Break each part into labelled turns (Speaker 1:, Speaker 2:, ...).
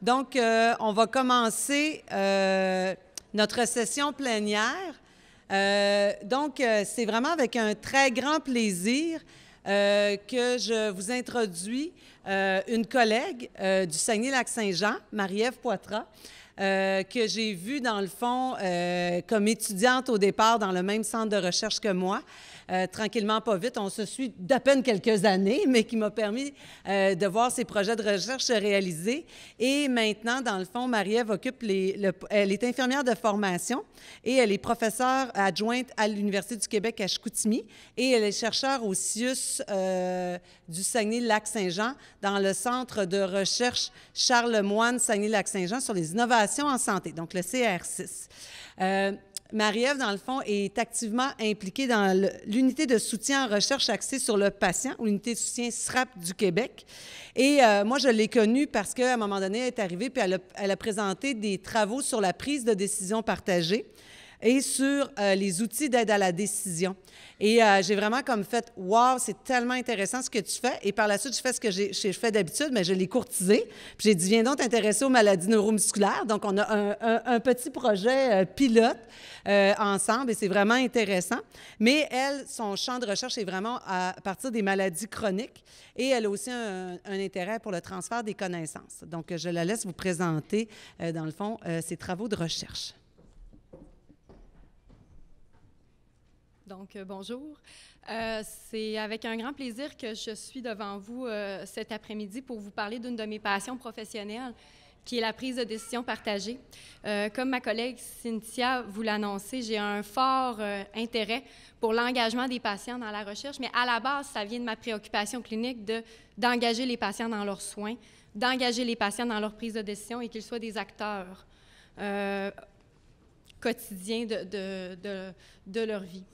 Speaker 1: Donc, euh, on va commencer euh, notre session plénière. Euh, donc, c'est vraiment avec un très grand plaisir que je vous introduis une collègue du Saguenay-Lac-Saint-Jean, Marie-Ève Poitras, que j'ai vue, dans le fond, comme étudiante au départ dans le même centre de recherche que moi. Euh, tranquillement, pas vite. On se suit d'à peine quelques années, mais qui m'a permis euh, de voir ces projets de recherche réalisés. Et maintenant, dans le fond, Marie-Ève occupe les, elle est infirmière de formation et elle est professeure adjointe à l'Université du Québec à Chicoutimi et elle est chercheure au CIUS euh, du Saguenay-Lac-Saint-Jean dans le centre de recherche Charles Moine Saguenay-Lac-Saint-Jean sur les innovations en santé, donc le CR6. Marie-Ève, dans le fond, est activement impliquée dans l'unité de soutien en recherche axée sur le patient, ou l'unité de soutien SRAP du Québec. Et euh, moi, je l'ai connue parce qu'à un moment donné, elle est arrivée puis elle a, présenté des travaux sur la prise de décision partagée et sur euh, les outils d'aide à la décision. Et euh, j'ai vraiment comme fait, wow, c'est tellement intéressant ce que tu fais. Et par la suite, je fais ce que je fais d'habitude, mais je l'ai courtisé. Puis j'ai dit, viens donc t'intéresser aux maladies neuromusculaires. Donc, on a un, petit projet euh, pilote ensemble et c'est vraiment intéressant. Mais elle, son champ de recherche est vraiment à partir des maladies chroniques et elle a aussi un intérêt pour le transfert des connaissances. Donc, je la laisse vous présenter, dans le fond, ses travaux de recherche.
Speaker 2: Donc, euh, bonjour. Euh, c'est avec un grand plaisir que je suis devant vous euh, cet après-midi pour vous parler d'une de mes passions professionnelles, qui est la prise de décision partagée. comme ma collègue Cynthia vous l'a annoncé, j'ai un fort intérêt pour l'engagement des patients dans la recherche, mais à la base, ça vient de ma préoccupation clinique de, d'engager les patients dans leurs soins, d'engager les patients dans leur prise de décision et qu'ils soient des acteurs quotidiens de, de, de leur vie.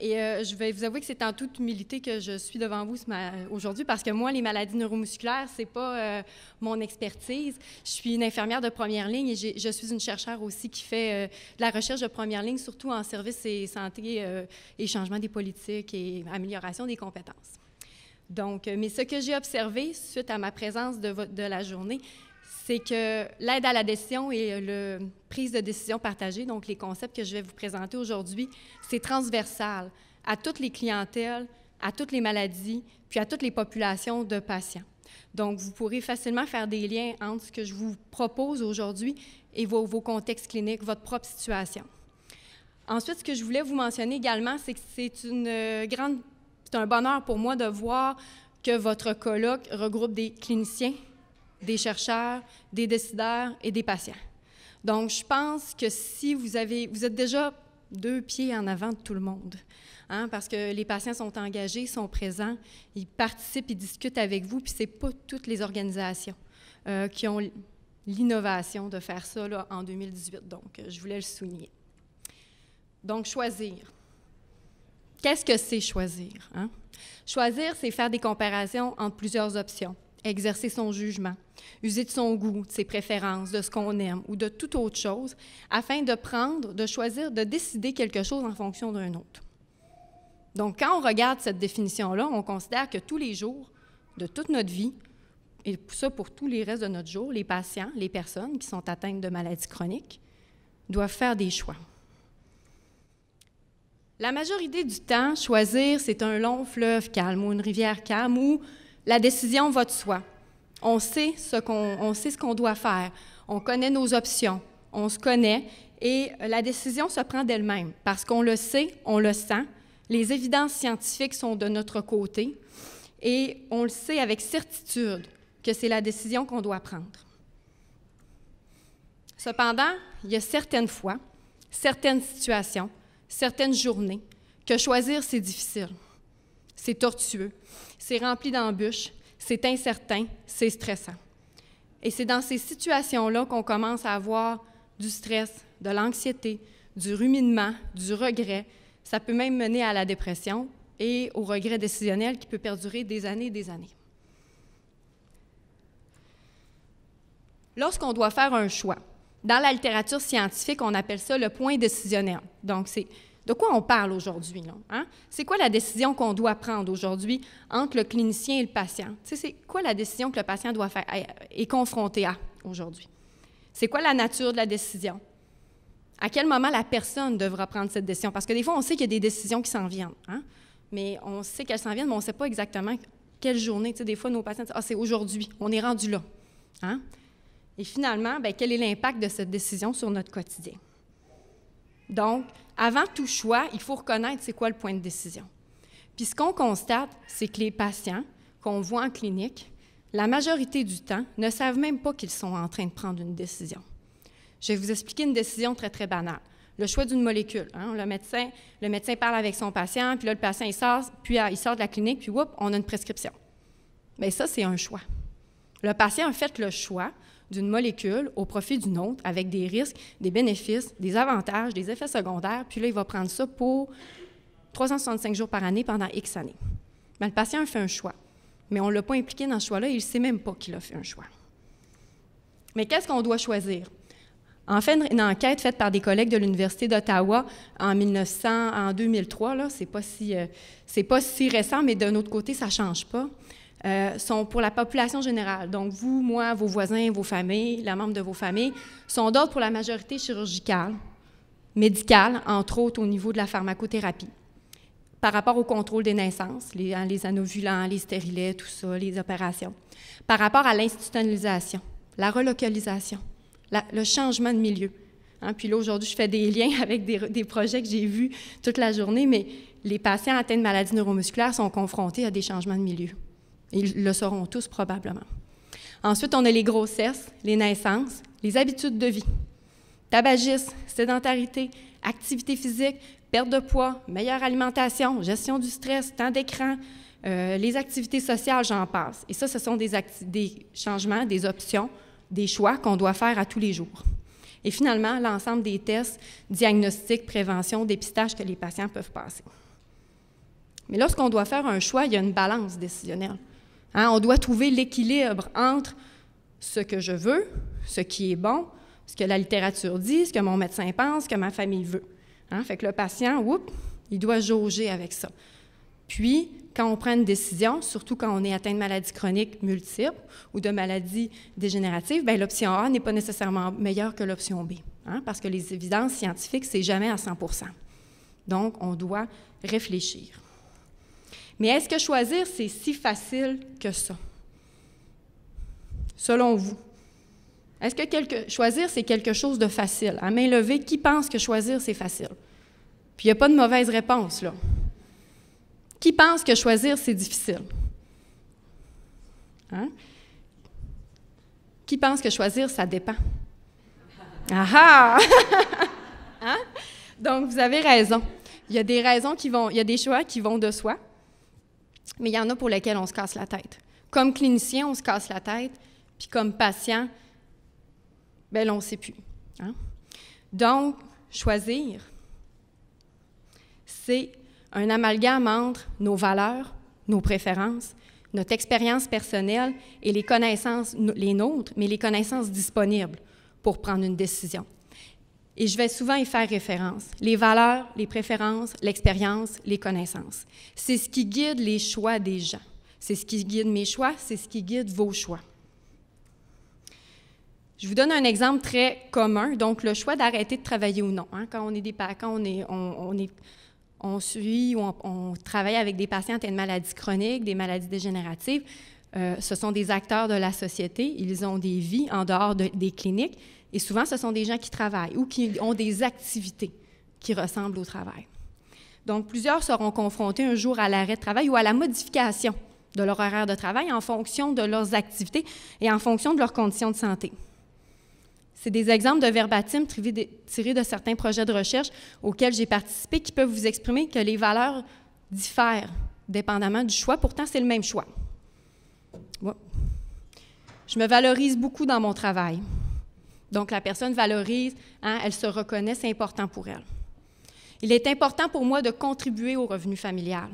Speaker 2: Et euh, je vais vous avouer que c'est en toute humilité que je suis devant vous aujourd'hui parce que moi, les maladies neuromusculaires, c'est pas euh, mon expertise. Je suis une infirmière de première ligne et je suis une chercheure aussi qui fait euh, de la recherche de première ligne, surtout en services et santé et changement des politiques et amélioration des compétences. Donc, mais ce que j'ai observé suite à ma présence de, de la journée, c'est que l'aide à la décision et la prise de décision partagée, donc les concepts que je vais vous présenter aujourd'hui, c'est transversal à toutes les clientèles, à toutes les maladies, puis à toutes les populations de patients. Donc, vous pourrez facilement faire des liens entre ce que je vous propose aujourd'hui et vos, vos contextes cliniques, votre propre situation. Ensuite, ce que je voulais vous mentionner également, c'est que c'est une euh, grande, c'est un bonheur pour moi de voir que votre colloque regroupe des cliniciens, des chercheurs, des décideurs et des patients. Donc, je pense que si vous avez, vous êtes déjà deux pieds en avant de tout le monde, hein, parce que les patients sont engagés, sont présents, ils participent, ils discutent avec vous, puis c'est pas toutes les organisations euh, qui ont l'innovation de faire ça en 2018. Donc, euh, je voulais le souligner. Donc, choisir. Qu'est-ce que c'est choisir? Hein? Choisir, c'est faire des comparaisons entre plusieurs options exercer son jugement, user de son goût, de ses préférences, de ce qu'on aime ou de toute autre chose, afin de prendre, de choisir, de décider quelque chose en fonction d'un autre. Donc, quand on regarde cette définition-là, on considère que tous les jours de toute notre vie, et ça pour tous les restes de notre jour, les patients, les personnes qui sont atteintes de maladies chroniques, doivent faire des choix. La majorité du temps, choisir, c'est un long fleuve calme ou une rivière calme ou... La décision va de soi. On sait ce qu'on qu'on doit faire. On connaît nos options. On se connaît et la décision se prend d'elle-même parce qu'on le sait, on le sent. Les évidences scientifiques sont de notre côté et on le sait avec certitude que c'est la décision qu'on doit prendre. Cependant, il y a certaines fois, certaines situations, certaines journées que choisir, c'est difficile. C'est tortueux, c'est rempli d'embûches, c'est incertain, c'est stressant. Et c'est dans ces situations-là qu'on commence à avoir du stress, de l'anxiété, du ruminement, du regret. Ça peut même mener à la dépression et au regret décisionnel qui peut perdurer des années et des années. Lorsqu'on doit faire un choix, dans la littérature scientifique, on appelle ça le point décisionnel. Donc, c'est de quoi on parle aujourd'hui? Hein? C'est quoi la décision qu'on doit prendre aujourd'hui entre le clinicien et le patient? C'est quoi la décision que le patient doit faire, et eh, eh, confronté à aujourd'hui? C'est quoi la nature de la décision? À quel moment la personne devra prendre cette décision? Parce que des fois, on sait qu'il y a des décisions qui s'en viennent, hein? mais on sait qu'elles s'en viennent, mais on ne sait pas exactement quelle journée. des fois, nos patients disent Ah, c'est aujourd'hui, on est rendu là. Hein? Et finalement, ben, quel est l'impact de cette décision sur notre quotidien? Donc, avant tout choix, il faut reconnaître c'est quoi le point de décision. Puis ce qu'on constate, c'est que les patients qu'on voit en clinique, la majorité du temps, ne savent même pas qu'ils sont en train de prendre une décision. Je vais vous expliquer une décision très, très banale. Le choix d'une molécule. Hein. Le, médecin, le médecin parle avec son patient, puis là, le patient, il sort, puis ah, il sort de la clinique, puis whoop, on a une prescription. Mais ça, c'est un choix. Le patient a fait le choix d'une molécule au profit d'une autre avec des risques, des bénéfices, des avantages, des effets secondaires. Puis là, il va prendre ça pour 365 jours par année pendant X années. Mais ben, le patient fait un choix, mais on ne l'a pas impliqué dans ce choix-là. Il ne sait même pas qu'il a fait un choix. Mais qu'est-ce qu'on doit choisir? En fait, une enquête faite par des collègues de l'Université d'Ottawa en en 2003, là, c'est pas si, euh, c'est pas si récent, mais d'un autre côté, ça change pas. Euh, sont pour la population générale. Donc, vous, moi, vos voisins, vos familles, la membre de vos familles, sont d'autres pour la majorité chirurgicale, médicale, entre autres au niveau de la pharmacothérapie. Par rapport au contrôle des naissances, les, hein, les les stérilets, tout ça, les opérations. Par rapport à l'institutionnalisation, la relocalisation, le changement de milieu. Hein, puis là, aujourd'hui, je fais des liens avec des, des projets que j'ai vus toute la journée, mais les patients atteints de maladies neuromusculaires sont confrontés à des changements de milieu. Ils le seront tous probablement. Ensuite, on a les grossesses, les naissances, les habitudes de vie. Tabagisme, sédentarité, activité physique, perte de poids, meilleure alimentation, gestion du stress, temps d'écran, euh, les activités sociales, j'en passe. Et ça, ce sont des, des changements, des options, des choix qu'on doit faire à tous les jours. Et finalement, l'ensemble des tests, diagnostics, prévention, dépistage que les patients peuvent passer. Mais lorsqu'on doit faire un choix, il y a une balance décisionnelle. Hein, on doit trouver l'équilibre entre ce que je veux, ce qui est bon, ce que la littérature dit, ce que mon médecin pense, ce que ma famille veut. Hein, fait que le patient, il doit jauger avec ça. Puis, quand on prend une décision, surtout quand on est atteint de maladies chroniques multiples ou de maladies dégénératives, ben, l'option A n'est pas nécessairement meilleure que l'option B, hein, parce que les évidences scientifiques, c'est jamais à 100 Donc, on doit réfléchir. Mais est-ce que choisir, c'est si facile que ça? Selon vous. Est-ce que choisir, c'est quelque chose de facile? À main levée, qui pense que choisir, c'est facile? Puis il n'y a pas de mauvaise réponse, là. Qui pense que choisir, c'est difficile? Hein? Qui pense que choisir, ça dépend? Ah, ah! hein? Donc, vous avez raison. Il y a des raisons qui vont, il y a des choix qui vont de soi, mais il y en a pour lesquels on se casse la tête. Comme clinicien, on se casse la tête, puis comme patient, ben on ne sait plus. Hein. Donc, choisir, c'est un amalgame entre nos valeurs, nos préférences, notre expérience personnelle et les connaissances, les nôtres, mais les connaissances disponibles pour prendre une décision et je vais souvent y faire référence. Les valeurs, les préférences, l'expérience, les connaissances. C'est ce qui guide les choix des gens. C'est ce qui guide mes choix, c'est ce qui guide vos choix. Je vous donne un exemple très commun, donc le choix d'arrêter de travailler ou non. Hein. quand on est des quand on est, on, suit ou on, travaille avec des patients ont une maladies chroniques, des maladies dégénératives, euh, ce sont des acteurs de la société, ils ont des vies en dehors des cliniques et souvent ce sont des gens qui travaillent ou qui ont des activités qui ressemblent au travail. Donc plusieurs seront confrontés un jour à l'arrêt de travail ou à la modification de leur horaire de travail en fonction de leurs activités et en fonction de leurs conditions de santé. C'est des exemples de verbatim tirés de certains projets de recherche auxquels j'ai participé qui peuvent vous exprimer que les valeurs diffèrent dépendamment du choix, pourtant c'est le même choix. Je me valorise beaucoup dans mon travail. Donc, la personne valorise, hein, elle se reconnaît, c'est important pour elle. Il est important pour moi de contribuer au revenu familial.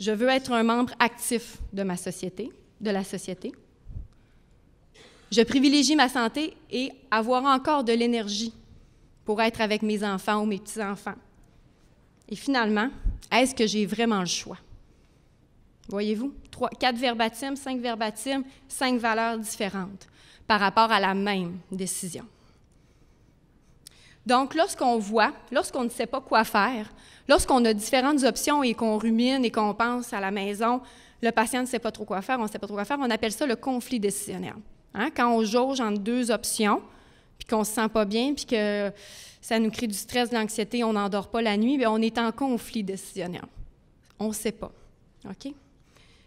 Speaker 2: Je veux être un membre actif de ma société, de la société. Je privilégie ma santé et avoir encore de l'énergie pour être avec mes enfants ou mes petits-enfants. Et finalement, est-ce que j'ai vraiment le choix? Voyez-vous, quatre verbatims, cinq verbatims, cinq valeurs différentes par rapport à la même décision. Donc, lorsqu'on voit, lorsqu'on ne sait pas quoi faire, lorsqu'on a différentes options et qu'on rumine et qu'on pense à la maison, le patient ne sait pas trop quoi faire, on ne sait pas trop quoi faire, on appelle ça le conflit décisionnel. Hein? Quand on jauge entre deux options, puis qu'on ne se sent pas bien, puis que ça nous crée du stress, de l'anxiété, on n'endort pas la nuit, bien, on est en conflit décisionnel. On ne sait pas. OK?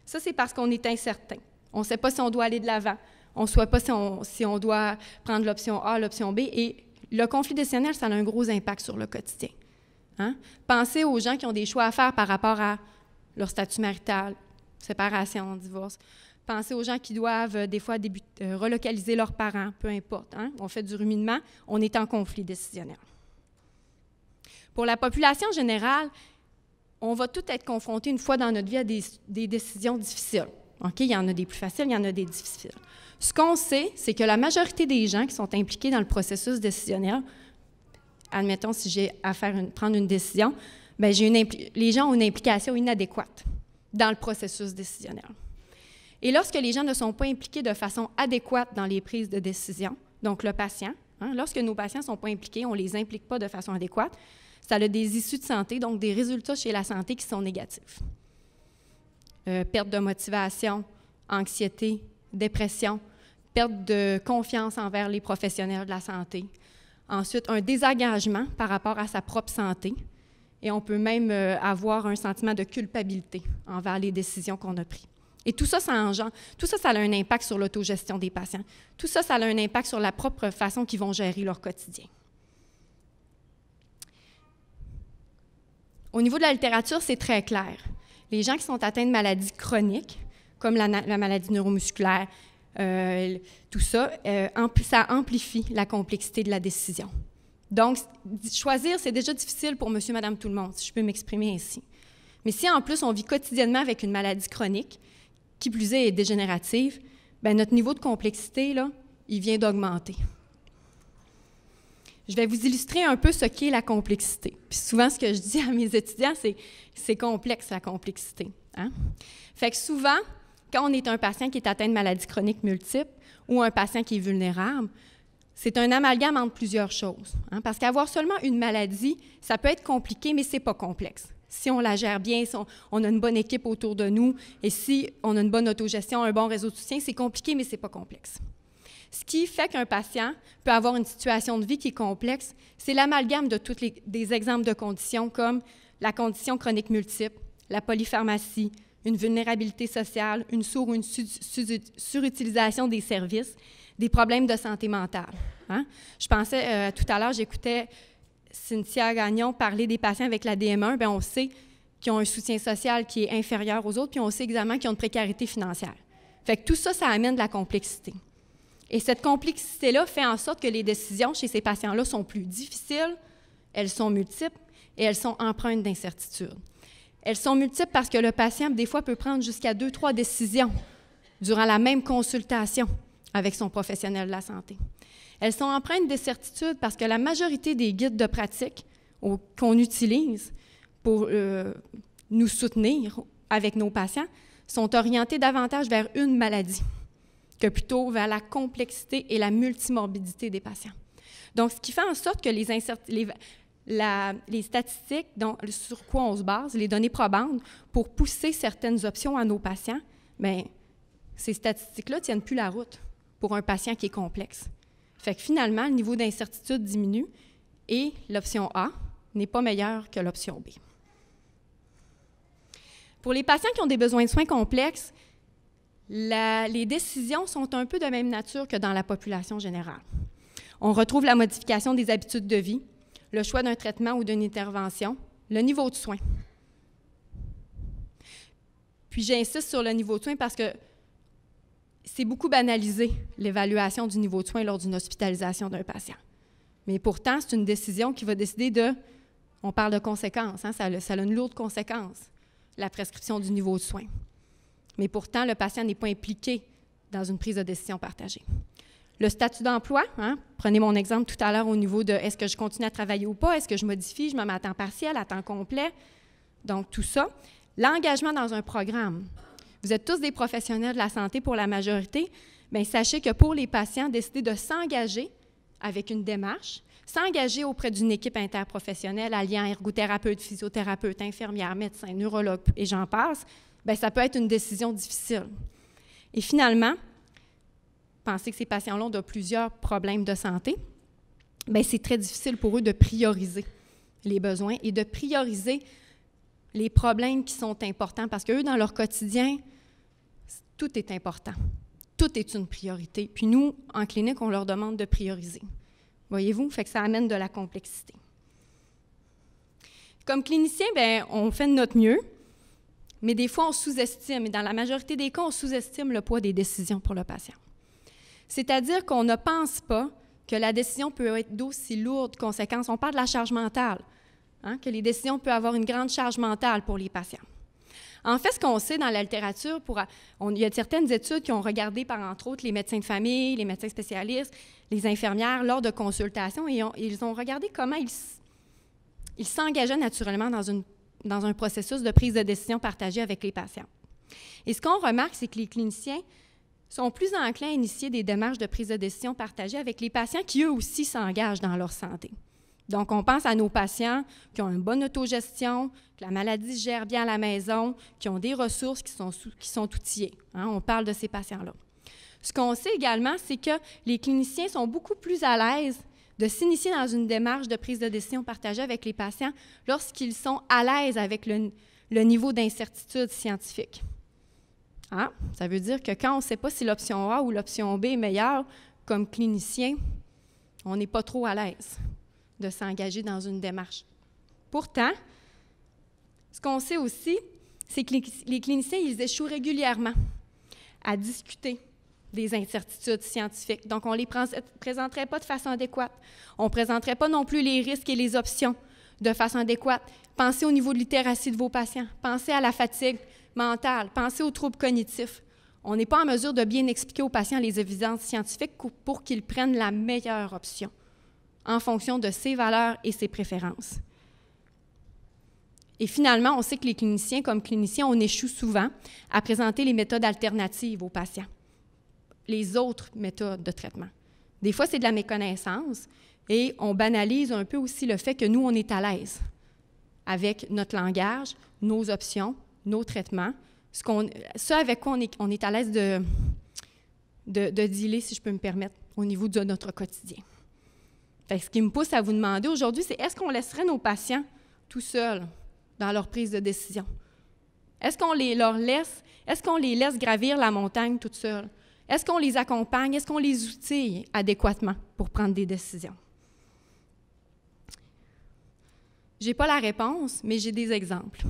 Speaker 2: Ça, c'est parce qu'on est incertain. On ne sait pas si on doit aller de l'avant. On ne sait pas si on, doit prendre l'option A, l'option B. Et le conflit décisionnel, ça a un gros impact sur le quotidien. Hein? Pensez aux gens qui ont des choix à faire par rapport à leur statut marital, séparation, divorce. Pensez aux gens qui doivent euh, des fois euh, relocaliser leurs parents, peu importe. Hein? On fait du ruminement, on est en conflit décisionnel. Pour la population générale, on va tout être confronté une fois dans notre vie à des, décisions difficiles. OK? Il y en a des plus faciles, il y en a des difficiles. Ce qu'on sait, c'est que la majorité des gens qui sont impliqués dans le processus décisionnel, admettons, si j'ai à faire prendre une décision, ben, j'ai une les gens ont une implication inadéquate dans le processus décisionnel. Et lorsque les gens ne sont pas impliqués de façon adéquate dans les prises de décision, donc le patient, hein, lorsque nos patients ne sont pas impliqués, on ne les implique pas de façon adéquate, ça a des issues de santé, donc des résultats chez la santé qui sont négatifs. Euh, perte de motivation, anxiété, dépression, perte de confiance envers les professionnels de la santé. Ensuite, un désengagement par rapport à sa propre santé. Et on peut même euh, avoir un sentiment de culpabilité envers les décisions qu'on a prises. Et tout ça, ça engendre, tout ça, ça a un impact sur l'autogestion des patients. Tout ça, ça a un impact sur la propre façon qu'ils vont gérer leur quotidien. Au niveau de la littérature, c'est très clair. Les gens qui sont atteints de maladies chroniques, comme la, maladie neuromusculaire, euh, tout ça, euh, ça amplifie la complexité de la décision. Donc, choisir, c'est déjà difficile pour monsieur, madame, tout le monde, si je peux m'exprimer ainsi. Mais si en plus on vit quotidiennement avec une maladie chronique, qui plus est, dégénérative, ben, notre niveau de complexité, là, il vient d'augmenter je vais vous illustrer un peu ce qu'est la complexité. souvent, ce que je dis à mes étudiants, c'est c'est complexe la complexité. Hein? Fait que souvent, quand on est un patient qui est atteint de maladies chroniques multiples ou un patient qui est vulnérable, c'est un amalgame entre plusieurs choses. Hein? Parce qu'avoir seulement une maladie, ça peut être compliqué, mais c'est pas complexe. Si on la gère bien, si on, a une bonne équipe autour de nous et si on a une bonne autogestion, un bon réseau de soutien, c'est compliqué, mais c'est pas complexe. Ce qui fait qu'un patient peut avoir une situation de vie qui est complexe, c'est l'amalgame de tous les des exemples de conditions comme la condition chronique multiple, la polypharmacie, une vulnérabilité sociale, une surutilisation des services, des problèmes de santé mentale. Hein. Je pensais euh, tout à l'heure, j'écoutais Cynthia Gagnon parler des patients avec la DM1. Ben, on sait qu'ils ont un soutien social qui est inférieur aux autres, puis on sait également qu'ils ont une précarité financière. Fait tout ça, ça amène de la complexité. Et cette complexité-là fait en sorte que les décisions chez ces patients-là sont plus difficiles, elles sont multiples et elles sont empreintes d'incertitude. Elles sont multiples parce que le patient, des fois, peut prendre jusqu'à deux, trois décisions durant la même consultation avec son professionnel de la santé. Elles sont empreintes d'incertitude parce que la majorité des guides de pratique qu'on utilise pour euh, nous soutenir avec nos patients sont orientés davantage vers une maladie que plutôt vers la complexité et la multimorbidité des patients. Donc, ce qui fait en sorte que les, statistiques sur quoi on se base, les données probantes, pour pousser certaines options à nos patients, bien, ces statistiques-là ne tiennent plus la route pour un patient qui est complexe. Fait que finalement, le niveau d'incertitude diminue et l'option A n'est pas meilleure que l'option B. Pour les patients qui ont des besoins de soins complexes, les décisions sont un peu de même nature que dans la population générale. On retrouve la modification des habitudes de vie, le choix d'un traitement ou d'une intervention, le niveau de soins. Puis j'insiste sur le niveau de soins parce que c'est beaucoup banalisé, l'évaluation du niveau de soins lors d'une hospitalisation d'un patient. Mais pourtant, c'est une décision qui va décider de, on parle de conséquences, hein, ça, ça a une lourde conséquence, la prescription du niveau de soins mais pourtant le patient n'est pas impliqué dans une prise de décision partagée. Le statut d'emploi, hein, prenez mon exemple tout à l'heure au niveau de est-ce que je continue à travailler ou pas, est-ce que je modifie, je me mets à temps partiel, à temps complet, donc tout ça. L'engagement dans un programme. Vous êtes tous des professionnels de la santé pour la majorité, mais sachez que pour les patients, décider de s'engager avec une démarche, s'engager auprès d'une équipe interprofessionnelle alliant ergothérapeute, physiothérapeute, infirmière, médecin, neurologue et j'en passe, bien, ça peut être une décision difficile. Et finalement, penser que ces patients-là ont de plusieurs problèmes de santé, bien, c'est très difficile pour eux de prioriser les besoins et de prioriser les problèmes qui sont importants parce qu'eux, dans leur quotidien, tout est important. Tout est une priorité. Puis nous, en clinique, on leur demande de prioriser. Voyez-vous? Fait que ça amène de la complexité. Comme clinicien, bien, on fait de notre mieux mais des fois, on sous-estime, et dans la majorité des cas, on sous-estime le poids des décisions pour le patient. C'est-à-dire qu'on ne pense pas que la décision peut être d'aussi lourdes conséquences. On parle de la charge mentale, hein, que les décisions peuvent avoir une grande charge mentale pour les patients. En fait, ce qu'on sait dans la littérature, pour, on, il y a certaines études qui ont regardé, par entre autres, les médecins de famille, les médecins spécialistes, les infirmières, lors de consultations, et, ils ont regardé comment ils s'engageaient naturellement dans une dans un processus de prise de décision partagée avec les patients. Et ce qu'on remarque, c'est que les cliniciens sont plus enclins à initier des démarches de prise de décision partagée avec les patients qui, eux aussi, s'engagent dans leur santé. Donc, on pense à nos patients qui ont une bonne autogestion, que la maladie se gère bien à la maison, qui ont des ressources, qui sont, outillées. qui sont hein. on parle de ces patients-là. Ce qu'on sait également, c'est que les cliniciens sont beaucoup plus à l'aise de s'initier dans une démarche de prise de décision partagée avec les patients lorsqu'ils sont à l'aise avec le, niveau d'incertitude scientifique. Ah, ça veut dire que quand on ne sait pas si l'option A ou l'option B est meilleure, comme clinicien, on n'est pas trop à l'aise de s'engager dans une démarche. Pourtant, ce qu'on sait aussi, c'est que les cliniciens, ils échouent régulièrement à discuter des incertitudes scientifiques. Donc, on ne les présenterait pas de façon adéquate. On ne présenterait pas non plus les risques et les options de façon adéquate. Pensez au niveau de littératie de vos patients. Pensez à la fatigue mentale. Pensez aux troubles cognitifs. On n'est pas en mesure de bien expliquer aux patients les évidences scientifiques pour qu'ils prennent la meilleure option en fonction de ses valeurs et ses préférences. Et finalement, on sait que les cliniciens, comme cliniciens, on échoue souvent à présenter les méthodes alternatives aux patients les autres méthodes de traitement. Des fois, c'est de la méconnaissance et on banalise un peu aussi le fait que nous, on est à l'aise avec notre langage, nos options, nos traitements, ce, avec quoi on est, à l'aise de, de, dealer, si je peux me permettre, au niveau de notre quotidien. ce qui me pousse à vous demander aujourd'hui, c'est est-ce qu'on laisserait nos patients tout seuls dans leur prise de décision? Est-ce qu'on les, leur laisse, est-ce qu'on les laisse gravir la montagne toute seule? Est-ce qu'on les accompagne? Est-ce qu'on les outille adéquatement pour prendre des décisions? n'ai pas la réponse, mais j'ai des exemples.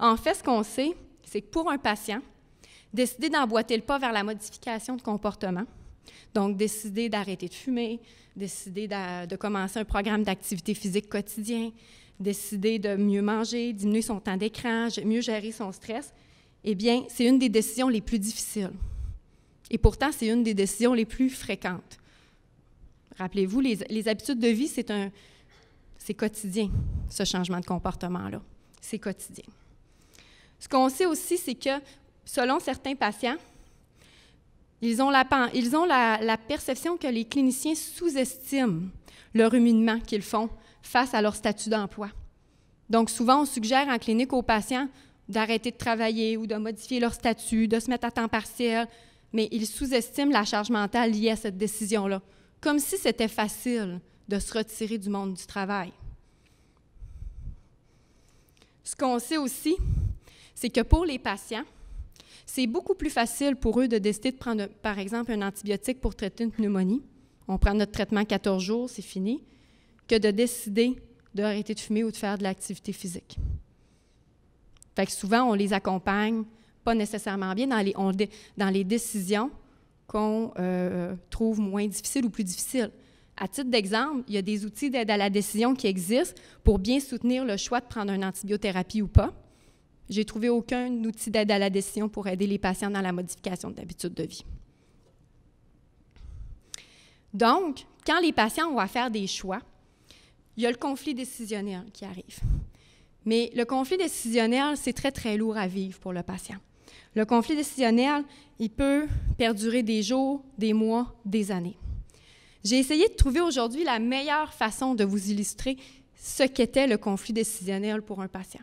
Speaker 2: En fait, ce qu'on sait, c'est que pour un patient, décider d'emboîter le pas vers la modification de comportement, donc décider d'arrêter de fumer, décider de, de commencer un programme d'activité physique quotidien, décider de mieux manger, diminuer son temps d'écran, mieux gérer son stress, eh bien, c'est une des décisions les plus difficiles. Et pourtant, c'est une des décisions les plus fréquentes. Rappelez-vous, les, habitudes de vie, c'est un, c'est quotidien, ce changement de comportement-là. C'est quotidien. Ce qu'on sait aussi, c'est que selon certains patients, ils ont, la, ils ont la, la perception que les cliniciens sous-estiment le ruminement qu'ils font face à leur statut d'emploi. Donc, souvent, on suggère en clinique aux patients d'arrêter de travailler ou de modifier leur statut, de se mettre à temps partiel, mais ils sous-estiment la charge mentale liée à cette décision-là, comme si c'était facile de se retirer du monde du travail. Ce qu'on sait aussi, c'est que pour les patients, c'est beaucoup plus facile pour eux de décider de prendre, par exemple, un antibiotique pour traiter une pneumonie. On prend notre traitement 14 jours, c'est fini, que de décider d'arrêter de, de fumer ou de faire de l'activité physique. Fait que souvent, on les accompagne pas nécessairement bien dans les, on, dans les décisions qu'on euh, trouve moins difficiles ou plus difficiles. À titre d'exemple, il y a des outils d'aide à la décision qui existent pour bien soutenir le choix de prendre une antibiothérapie ou pas. J'ai trouvé aucun outil d'aide à la décision pour aider les patients dans la modification d'habitude de vie. Donc, quand les patients vont faire des choix, il y a le conflit décisionnel qui arrive. Mais le conflit décisionnel, c'est très, très lourd à vivre pour le patient. Le conflit décisionnel, il peut perdurer des jours, des mois, des années. J'ai essayé de trouver aujourd'hui la meilleure façon de vous illustrer ce qu'était le conflit décisionnel pour un patient.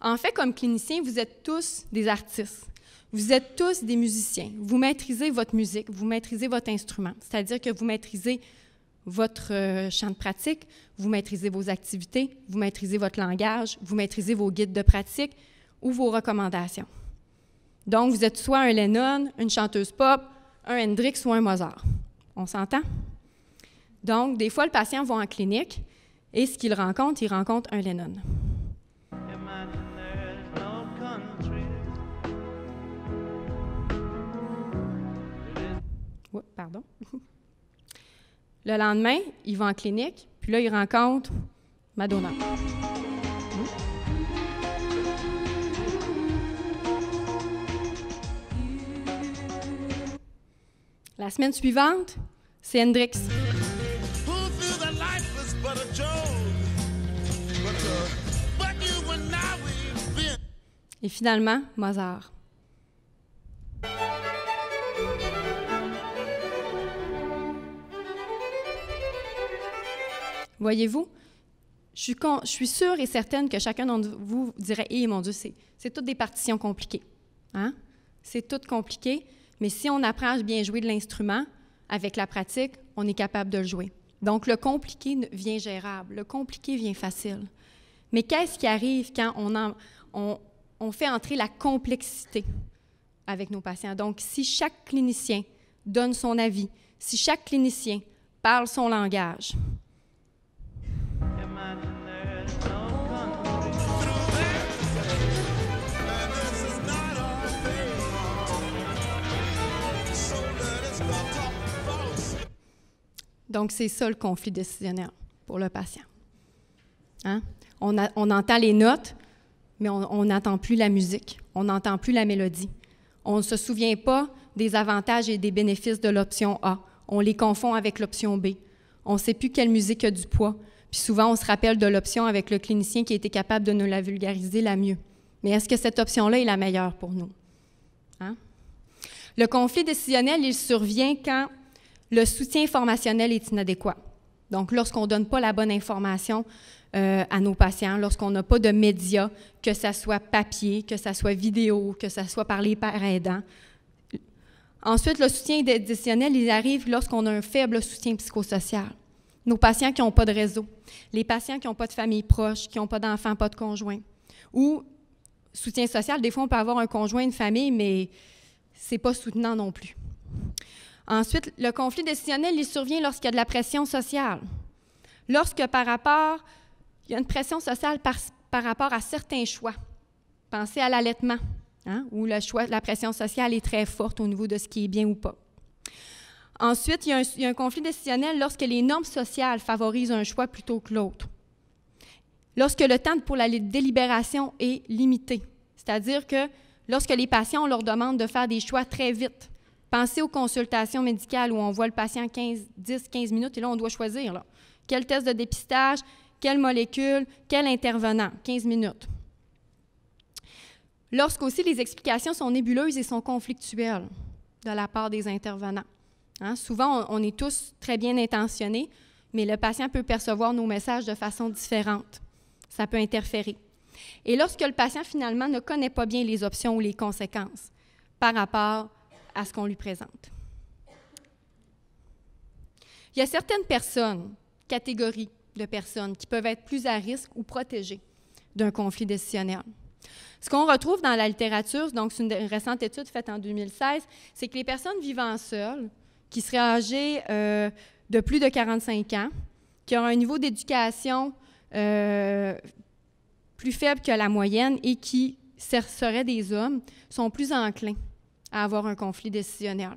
Speaker 2: En fait, comme clinicien, vous êtes tous des artistes. Vous êtes tous des musiciens. Vous maîtrisez votre musique, vous maîtrisez votre instrument, c'est-à-dire que vous maîtrisez votre euh, champ de pratique, vous maîtrisez vos activités, vous maîtrisez votre langage, vous maîtrisez vos guides de pratique ou vos recommandations. Donc, vous êtes soit un Lennon, une chanteuse pop, un Hendrix ou un Mozart. On s'entend? Donc, des fois, le patient va en clinique et ce qu'il rencontre, il rencontre un Lennon. Le lendemain, il va en clinique, puis là, il rencontre Madonna. La semaine suivante, c'est Hendrix. Et finalement, Mozart. Voyez-vous, je suis, sûre et certaine que chacun d'entre vous dirait Eh mon Dieu, c'est toutes des partitions compliquées. Hein? C'est tout compliquées. » Mais si on apprend à bien jouer de l'instrument, avec la pratique, on est capable de le jouer. Donc, le compliqué vient gérable, le compliqué vient facile. Mais qu'est-ce qui arrive quand on, on, fait entrer la complexité avec nos patients? Donc, si chaque clinicien donne son avis, si chaque clinicien parle son langage, Donc, c'est ça le conflit décisionnel pour le patient. Hein? On, entend les notes, mais on n'entend plus la musique, on n'entend plus la mélodie. On ne se souvient pas des avantages et des bénéfices de l'option A. On les confond avec l'option B. On ne sait plus quelle musique a du poids. Puis souvent, on se rappelle de l'option avec le clinicien qui était capable de nous la vulgariser la mieux. Mais est-ce que cette option-là est la meilleure pour nous? Hein? Le conflit décisionnel, il survient quand le soutien formationnel est inadéquat. Donc, lorsqu'on ne donne pas la bonne information euh, à nos patients, lorsqu'on n'a pas de médias, que ce soit papier, que ce soit vidéo, que ce soit par les pères aidants. Ensuite, le soutien additionnel, il arrive lorsqu'on a un faible soutien psychosocial. Nos patients qui n'ont pas de réseau, les patients qui n'ont pas de famille proche, qui n'ont pas d'enfants, pas de conjoint. Ou soutien social, des fois, on peut avoir un conjoint, une famille, mais c'est pas soutenant non plus. Ensuite, le conflit décisionnel, il survient lorsqu'il y a de la pression sociale. Lorsque par rapport, il y a une pression sociale par, rapport à certains choix. Pensez à l'allaitement, hein, où la pression sociale est très forte au niveau de ce qui est bien ou pas. Ensuite, il y, a un, il y a un conflit décisionnel lorsque les normes sociales favorisent un choix plutôt que l'autre. Lorsque le temps pour la délibération est limité, c'est-à-dire que lorsque les patients, on leur demande de faire des choix très vite, Pensez aux consultations médicales où on voit le patient 15, 10, 15 minutes et là, on doit choisir quel test de dépistage, quelle molécule, quel intervenant, 15 minutes. Lorsqu'aussi les explications sont nébuleuses et sont conflictuelles de la part des intervenants. Hein, souvent, on, est tous très bien intentionnés, mais le patient peut percevoir nos messages de façon différente. Ça peut interférer. Et lorsque le patient finalement ne connaît pas bien les options ou les conséquences par rapport à à ce qu'on lui présente. Il y a certaines personnes, catégories de personnes, qui peuvent être plus à risque ou protégées d'un conflit décisionnel. Ce qu'on retrouve dans la littérature, donc c'est une récente étude faite en 2016, c'est que les personnes vivant seules, qui seraient âgées euh, de plus de 45 ans, qui ont un niveau d'éducation euh, plus faible que la moyenne et qui seraient des hommes, sont plus enclins à avoir un conflit décisionnel.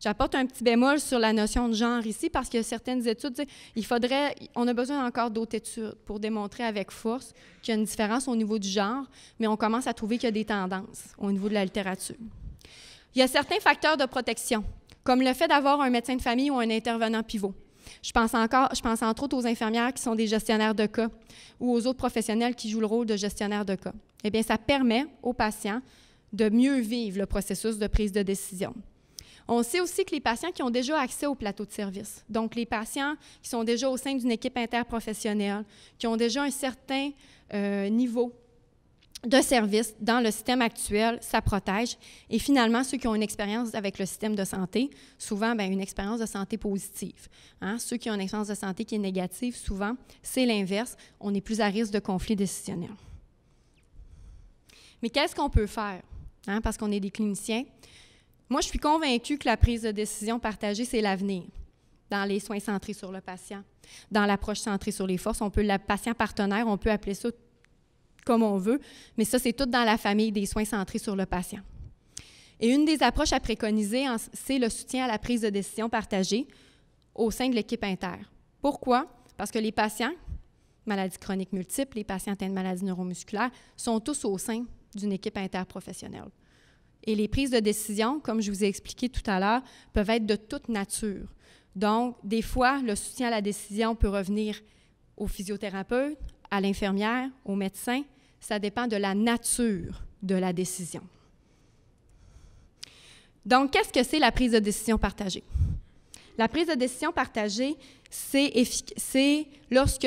Speaker 2: J'apporte un petit bémol sur la notion de genre ici parce que certaines études, il faudrait, on a besoin encore d'autres études pour démontrer avec force qu'il y a une différence au niveau du genre, mais on commence à trouver qu'il y a des tendances au niveau de la littérature. Il y a certains facteurs de protection, comme le fait d'avoir un médecin de famille ou un intervenant pivot. Je pense, encore, je pense entre autres aux infirmières qui sont des gestionnaires de cas ou aux autres professionnels qui jouent le rôle de gestionnaires de cas. Eh bien, ça permet aux patients de mieux vivre le processus de prise de décision. On sait aussi que les patients qui ont déjà accès au plateau de service, donc les patients qui sont déjà au sein d'une équipe interprofessionnelle, qui ont déjà un certain euh, niveau de service dans le système actuel, ça protège. Et finalement, ceux qui ont une expérience avec le système de santé, souvent, ben, une expérience de santé positive. Hein. Ceux qui ont une expérience de santé qui est négative, souvent, c'est l'inverse. On est plus à risque de conflits décisionnels. Mais qu'est-ce qu'on peut faire? Hein, parce qu'on est des cliniciens. Moi, je suis convaincue que la prise de décision partagée, c'est l'avenir dans les soins centrés sur le patient, dans l'approche centrée sur les forces. On peut, le patient partenaire, on peut appeler ça comme on veut, mais ça, c'est tout dans la famille des soins centrés sur le patient. Et une des approches à préconiser, c'est le soutien à la prise de décision partagée au sein de l'équipe inter. Pourquoi? Parce que les patients, maladies chroniques multiples, les patients atteints de maladies neuromusculaires, sont tous au sein d'une équipe interprofessionnelle. Et les prises de décision, comme je vous ai expliqué tout à l'heure, peuvent être de toute nature. Donc, des fois, le soutien à la décision peut revenir au physiothérapeute, à l'infirmière, au médecin. Ça dépend de la nature de la décision. Donc, qu'est-ce que c'est la prise de décision partagée? La prise de décision partagée, c'est lorsque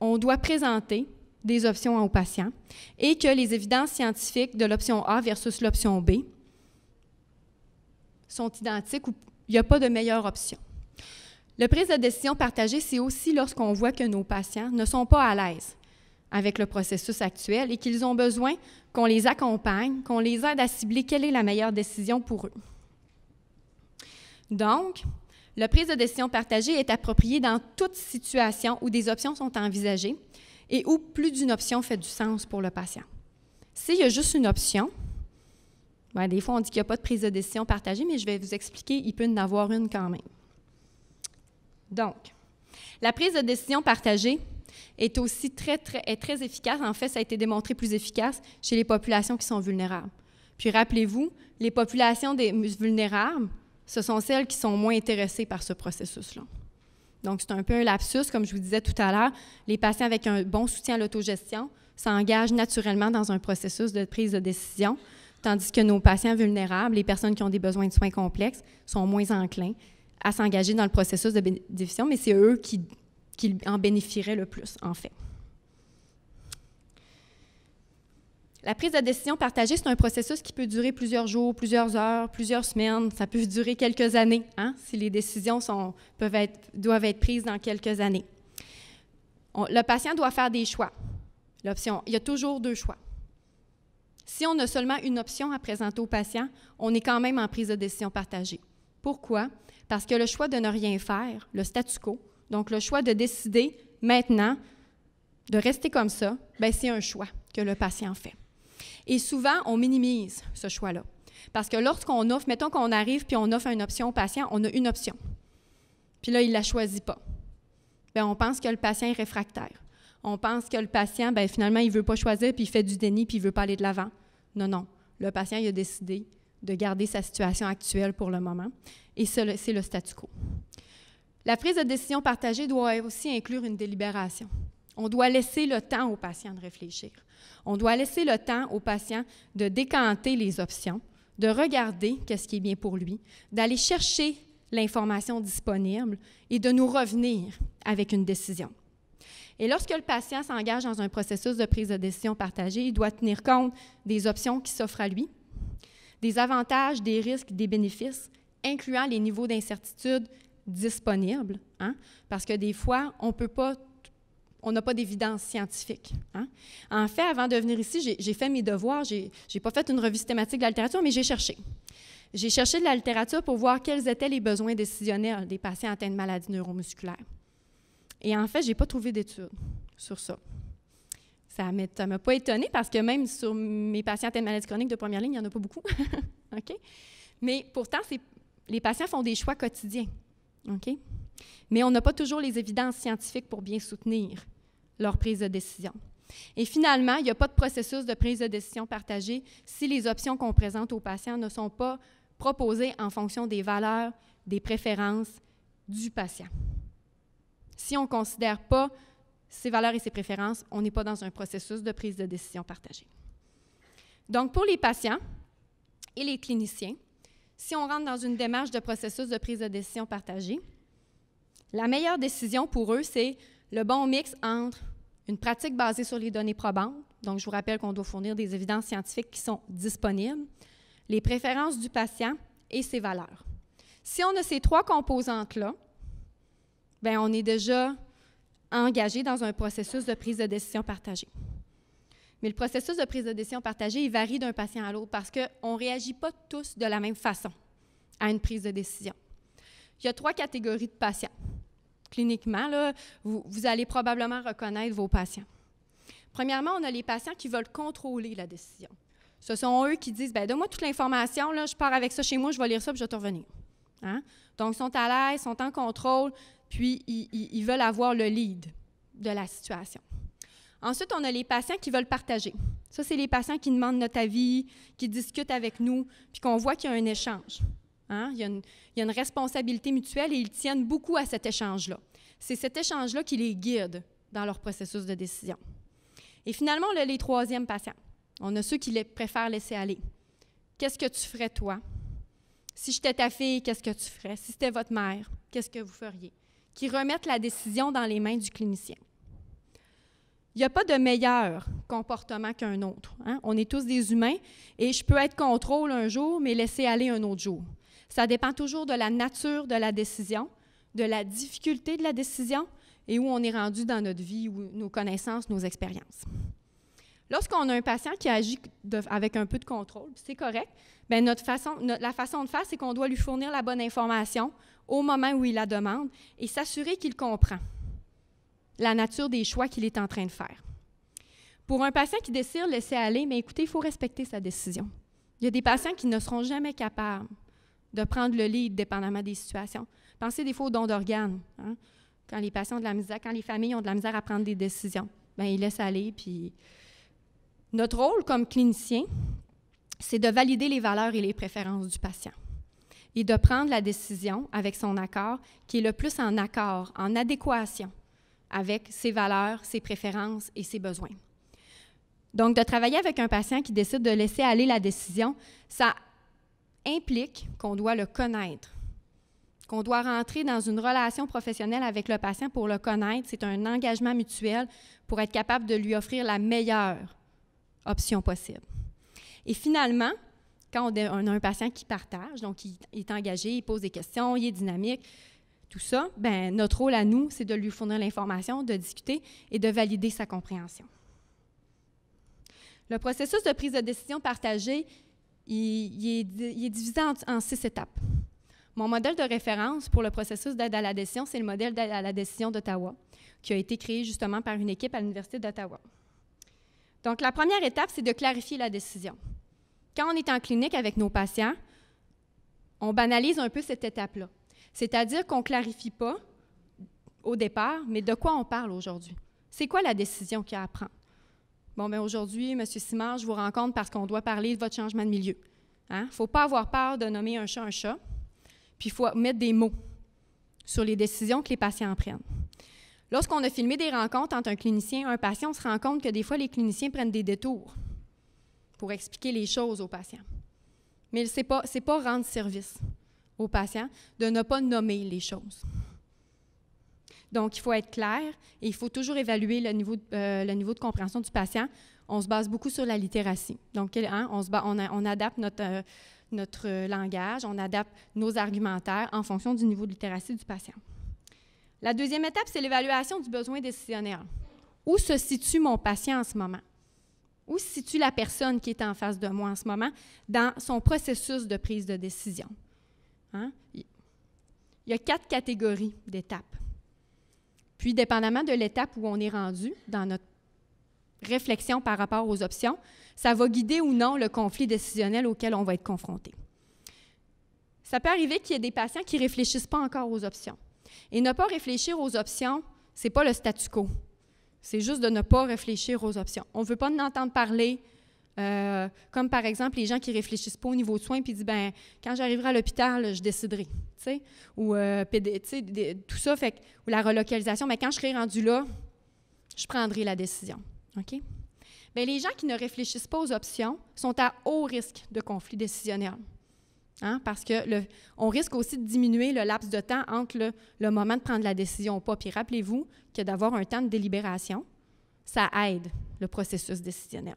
Speaker 2: on doit présenter des options aux patients et que les évidences scientifiques de l'option A versus l'option B sont identiques ou il n'y a pas de meilleure option. Le prise de décision partagée, c'est aussi lorsqu'on voit que nos patients ne sont pas à l'aise avec le processus actuel et qu'ils ont besoin qu'on les accompagne, qu'on les aide à cibler quelle est la meilleure décision pour eux. Donc, la prise de décision partagée est appropriée dans toute situation où des options sont envisagées, et où plus d'une option fait du sens pour le patient. S'il y a juste une option, ben, des fois on dit qu'il n'y a pas de prise de décision partagée, mais je vais vous expliquer, il peut en avoir une quand même. Donc, la prise de décision partagée est aussi très, très, est très efficace. En fait, ça a été démontré plus efficace chez les populations qui sont vulnérables. Puis rappelez-vous, les populations des vulnérables, ce sont celles qui sont moins intéressées par ce processus-là. Donc, c'est un peu un lapsus, comme je vous disais tout à l'heure. Les patients avec un bon soutien à l'autogestion s'engagent naturellement dans un processus de prise de décision, tandis que nos patients vulnérables, les personnes qui ont des besoins de soins complexes, sont moins enclins à s'engager dans le processus de décision, mais c'est eux qui, en bénéficieraient le plus, en fait. La prise de décision partagée, c'est un processus qui peut durer plusieurs jours, plusieurs heures, plusieurs semaines. Ça peut durer quelques années, hein, si les décisions doivent être prises dans quelques années. le patient doit faire des choix. il y a toujours deux choix. Si on a seulement une option à présenter au patient, on est quand même en prise de décision partagée. Pourquoi? Parce que le choix de ne rien faire, le statu quo, donc le choix de décider maintenant de rester comme ça, ben, c'est un choix que le patient fait. Et souvent, on minimise ce choix-là. Parce que lorsqu'on offre, mettons qu'on arrive puis on offre une option au patient, on a une option. Puis là, il ne la choisit pas. Bien, on pense que le patient est réfractaire. On pense que le patient, bien, finalement, il ne veut pas choisir puis il fait du déni puis il ne veut pas aller de l'avant. Non, non. Le patient, il a décidé de garder sa situation actuelle pour le moment. Et c'est le statu quo. La prise de décision partagée doit aussi inclure une délibération. On doit laisser le temps au patient de réfléchir. On doit laisser le temps au patient de décanter les options, de regarder qu'est-ce qui est bien pour lui, d'aller chercher l'information disponible et de nous revenir avec une décision. Et lorsque le patient s'engage dans un processus de prise de décision partagée, il doit tenir compte des options qui s'offrent à lui, des avantages, des risques, des bénéfices, incluant les niveaux d'incertitude disponibles, hein, parce que des fois, on ne peut pas on n'a pas d'évidence scientifique. Hein. En fait, avant de venir ici, j'ai fait mes devoirs. Je n'ai pas fait une revue systématique de la littérature, mais j'ai cherché. J'ai cherché de la littérature pour voir quels étaient les besoins décisionnels des patients atteints de maladies neuromusculaires. Et en fait, je n'ai pas trouvé d'études sur ça. Ça ne m'a pas étonnée parce que même sur mes patients atteints de maladies chroniques de première ligne, il n'y en a pas beaucoup. Mais pourtant, les patients font des choix quotidiens. OK? mais on n'a pas toujours les évidences scientifiques pour bien soutenir leur prise de décision. Et finalement, il n'y a pas de processus de prise de décision partagée si les options qu'on présente aux patients ne sont pas proposées en fonction des valeurs, des préférences du patient. Si on ne considère pas ces valeurs et ces préférences, on n'est pas dans un processus de prise de décision partagée. Donc, pour les patients et les cliniciens, si on rentre dans une démarche de processus de prise de décision partagée, la meilleure décision pour eux, c'est le bon mix entre une pratique basée sur les données probantes, donc je vous rappelle qu'on doit fournir des évidences scientifiques qui sont disponibles, les préférences du patient et ses valeurs. Si on a ces trois composantes-là, ben on est déjà engagé dans un processus de prise de décision partagée. Mais le processus de prise de décision partagée, il varie d'un patient à l'autre parce qu'on ne réagit pas tous de la même façon à une prise de décision. Il y a trois catégories de patients cliniquement, vous, allez probablement reconnaître vos patients. Premièrement, on a les patients qui veulent contrôler la décision. Ce sont eux qui disent, ben donne-moi toute l'information, là, je pars avec ça chez moi, je vais lire ça, puis je vais te revenir. Hein? Donc, ils sont à l'aise, ils sont en contrôle, puis ils, ils, veulent avoir le lead de la situation. Ensuite, on a les patients qui veulent partager. Ça, c'est les patients qui demandent notre avis, qui discutent avec nous, puis qu'on voit qu'il y a un échange. Hein? Il, y a une, responsabilité mutuelle et ils tiennent beaucoup à cet échange-là. C'est cet échange-là qui les guide dans leur processus de décision. Et finalement, on a les troisièmes patients. On a ceux qui les préfèrent laisser aller. Qu'est-ce que tu ferais, toi? Si j'étais ta fille, qu'est-ce que tu ferais? Si c'était votre mère, qu'est-ce que vous feriez? Qui remettent la décision dans les mains du clinicien. Il n'y a pas de meilleur comportement qu'un autre. Hein? On est tous des humains et je peux être contrôle un jour, mais laisser aller un autre jour. Ça dépend toujours de la nature de la décision, de la difficulté de la décision et où on est rendu dans notre vie, ou nos connaissances, nos expériences. Lorsqu'on a un patient qui agit avec un peu de contrôle, c'est correct, bien notre façon, la façon de faire, c'est qu'on doit lui fournir la bonne information au moment où il la demande et s'assurer qu'il comprend la nature des choix qu'il est en train de faire. Pour un patient qui décide de laisser aller, mais écoutez, il faut respecter sa décision. Il y a des patients qui ne seront jamais capables de prendre le lit dépendamment des situations. Pensez des fois aux dons d'organes. Hein. Quand les patients ont de la misère, quand les familles ont de la misère à prendre des décisions, bien, ils laissent aller. Puis notre rôle comme clinicien, c'est de valider les valeurs et les préférences du patient et de prendre la décision avec son accord qui est le plus en accord, en adéquation avec ses valeurs, ses préférences et ses besoins. Donc, de travailler avec un patient qui décide de laisser aller la décision, ça implique qu'on doit le connaître, qu'on doit rentrer dans une relation professionnelle avec le patient pour le connaître. C'est un engagement mutuel pour être capable de lui offrir la meilleure option possible. Et finalement, quand on a un patient qui partage, donc il est engagé, il pose des questions, il est dynamique, tout ça, ben, notre rôle à nous, c'est de lui fournir l'information, de discuter et de valider sa compréhension. Le processus de prise de décision partagée, il, est, divisé en, en, six étapes. Mon modèle de référence pour le processus d'aide à la décision, c'est le modèle d'aide à la décision d'Ottawa, qui a été créé justement par une équipe à l'Université d'Ottawa. Donc, la première étape, c'est de clarifier la décision. Quand on est en clinique avec nos patients, on banalise un peu cette étape-là. C'est-à-dire qu'on ne clarifie pas au départ, mais de quoi on parle aujourd'hui. C'est quoi la décision qu'il y a à prendre? Bon, mais ben, aujourd'hui, M. Simard, je vous rencontre parce qu'on doit parler de votre changement de milieu. Il hein? ne faut pas avoir peur de nommer un chat un chat, puis il faut mettre des mots sur les décisions que les patients prennent. Lorsqu'on a filmé des rencontres entre un clinicien et un patient, on se rend compte que des fois, les cliniciens prennent des détours pour expliquer les choses aux patients. Mais ce n'est pas rendre service aux patients de ne pas nommer les choses. Donc, il faut être clair et il faut toujours évaluer euh, le niveau de, compréhension du patient. On se base beaucoup sur la littératie. Donc, hein, on, adapte notre, euh, euh, langage, on adapte nos argumentaires en fonction du niveau de littératie du patient. La deuxième étape, c'est l'évaluation du besoin décisionnaire. Où se situe mon patient en ce moment? Où se situe la personne qui est en face de moi en ce moment dans son processus de prise de décision? Hein? Il y a quatre catégories d'étapes puis, dépendamment de l'étape où on est rendu dans notre réflexion par rapport aux options, ça va guider ou non le conflit décisionnel auquel on va être confronté. Ça peut arriver qu'il y ait des patients qui ne réfléchissent pas encore aux options. Et ne pas réfléchir aux options, ce n'est pas le statu quo. C'est juste de ne pas réfléchir aux options. On ne veut pas en entendre parler, euh, comme par exemple les gens qui réfléchissent pas au niveau de soins puis disent ben quand j'arriverai à l'hôpital je déciderai ou euh, tout ça fait ou la relocalisation mais quand je serai rendu là je prendrai la décision ok ben, les gens qui ne réfléchissent pas aux options sont à haut risque de conflit décisionnel hein? parce que le, on risque aussi de diminuer le laps de temps entre le, moment de prendre la décision ou pas puis rappelez-vous que d'avoir un temps de délibération ça aide le processus décisionnel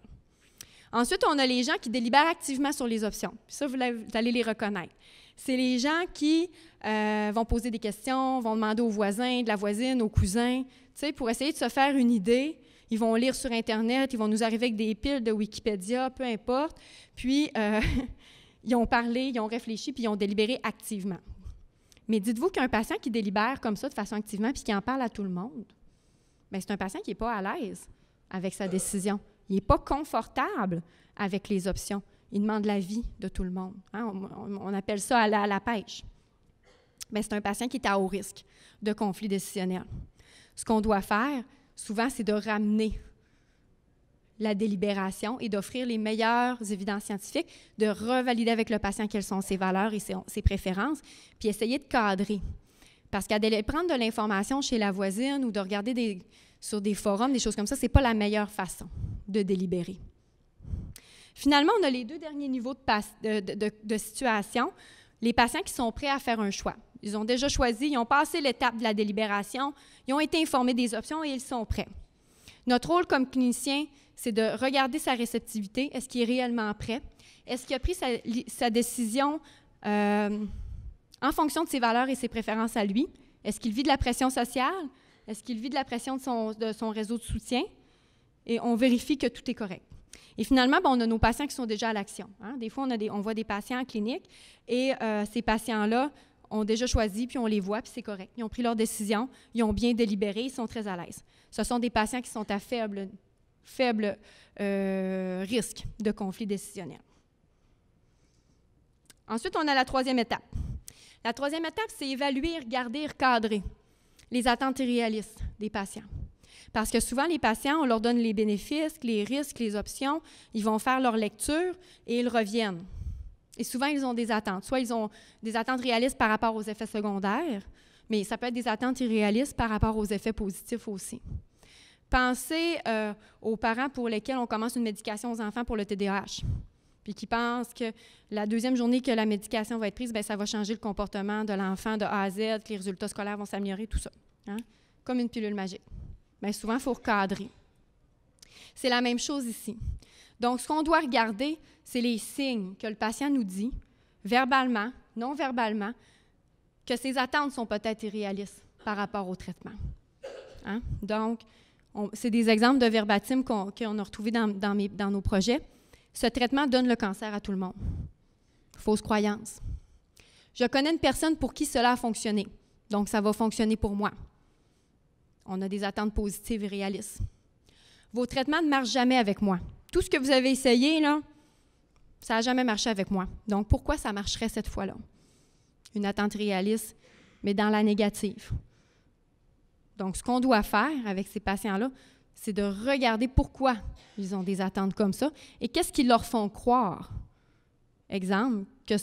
Speaker 2: Ensuite, on a les gens qui délibèrent activement sur les options. ça, vous, allez les reconnaître. C'est les gens qui euh, vont poser des questions, vont demander aux voisins, de la voisine, aux cousins, pour essayer de se faire une idée. Ils vont lire sur Internet, ils vont nous arriver avec des piles de Wikipédia, peu importe. Puis, euh, ils ont parlé, ils ont réfléchi, puis ils ont délibéré activement. Mais dites-vous qu'un patient qui délibère comme ça de façon activement, puis qui en parle à tout le monde, ben, c'est un patient qui n'est pas à l'aise avec sa euh, décision. Il n'est pas confortable avec les options. Il demande l'avis de tout le monde. Hein. On, appelle ça à la pêche. Mais ben, c'est un patient qui est à haut risque de conflit décisionnel. Ce qu'on doit faire, souvent, c'est de ramener la délibération et d'offrir les meilleures évidences scientifiques, de revalider avec le patient quelles sont ses valeurs et ses, préférences, puis essayer de cadrer. Parce qu'à prendre de l'information chez la voisine ou de regarder des, sur des forums, des choses comme ça, ce n'est pas la meilleure façon de délibérer. Finalement, on a les deux derniers niveaux de, situation. Les patients qui sont prêts à faire un choix. Ils ont déjà choisi, ils ont passé l'étape de la délibération, ils ont été informés des options et ils sont prêts. Notre rôle comme clinicien, c'est de regarder sa réceptivité. Est-ce qu'il est réellement prêt? Est-ce qu'il a pris sa, décision euh, en fonction de ses valeurs et ses préférences à lui? Est-ce qu'il vit de la pression sociale? Est-ce qu'il vit de la pression de son, réseau de soutien? Et on vérifie que tout est correct. Et finalement, ben, on a nos patients qui sont déjà à l'action. Hein. Des fois, on, voit des patients en clinique et euh, ces patients-là ont déjà choisi, puis on les voit, puis c'est correct. Ils ont pris leur décision, ils ont bien délibéré, ils sont très à l'aise. Ce sont des patients qui sont à faible, euh, risque de conflit décisionnel. Ensuite, on a la troisième étape. La troisième étape, c'est évaluer, regarder, recadrer les attentes irréalistes des patients. Parce que souvent, les patients, on leur donne les bénéfices, les risques, les options, ils vont faire leur lecture et ils reviennent. Et souvent, ils ont des attentes. Soit ils ont des attentes réalistes par rapport aux effets secondaires, mais ça peut être des attentes irréalistes par rapport aux effets positifs aussi. Pensez euh, aux parents pour lesquels on commence une médication aux enfants pour le TDAH puis qui pensent que la deuxième journée que la médication va être prise, ben, ça va changer le comportement de l'enfant de A à Z, que les résultats scolaires vont s'améliorer, tout ça. Hein? Comme une pilule magique. Mais ben, souvent, il faut recadrer. C'est la même chose ici. Donc, ce qu'on doit regarder, c'est les signes que le patient nous dit, verbalement, non verbalement, que ses attentes sont peut-être irréalistes par rapport au traitement. Hein? Donc, c'est des exemples de verbatim qu'on a retrouvés dans nos projets. Ce traitement donne le cancer à tout le monde. Fausse croyance. Je connais une personne pour qui cela a fonctionné, donc ça va fonctionner pour moi. On a des attentes positives et réalistes. Vos traitements ne marchent jamais avec moi. Tout ce que vous avez essayé, là, ça n'a jamais marché avec moi. Donc pourquoi ça marcherait cette fois-là? Une attente réaliste, mais dans la négative. Donc ce qu'on doit faire avec ces patients-là, c'est de regarder pourquoi ils ont des attentes comme ça et qu'est-ce qu'ils leur font croire. Exemple, que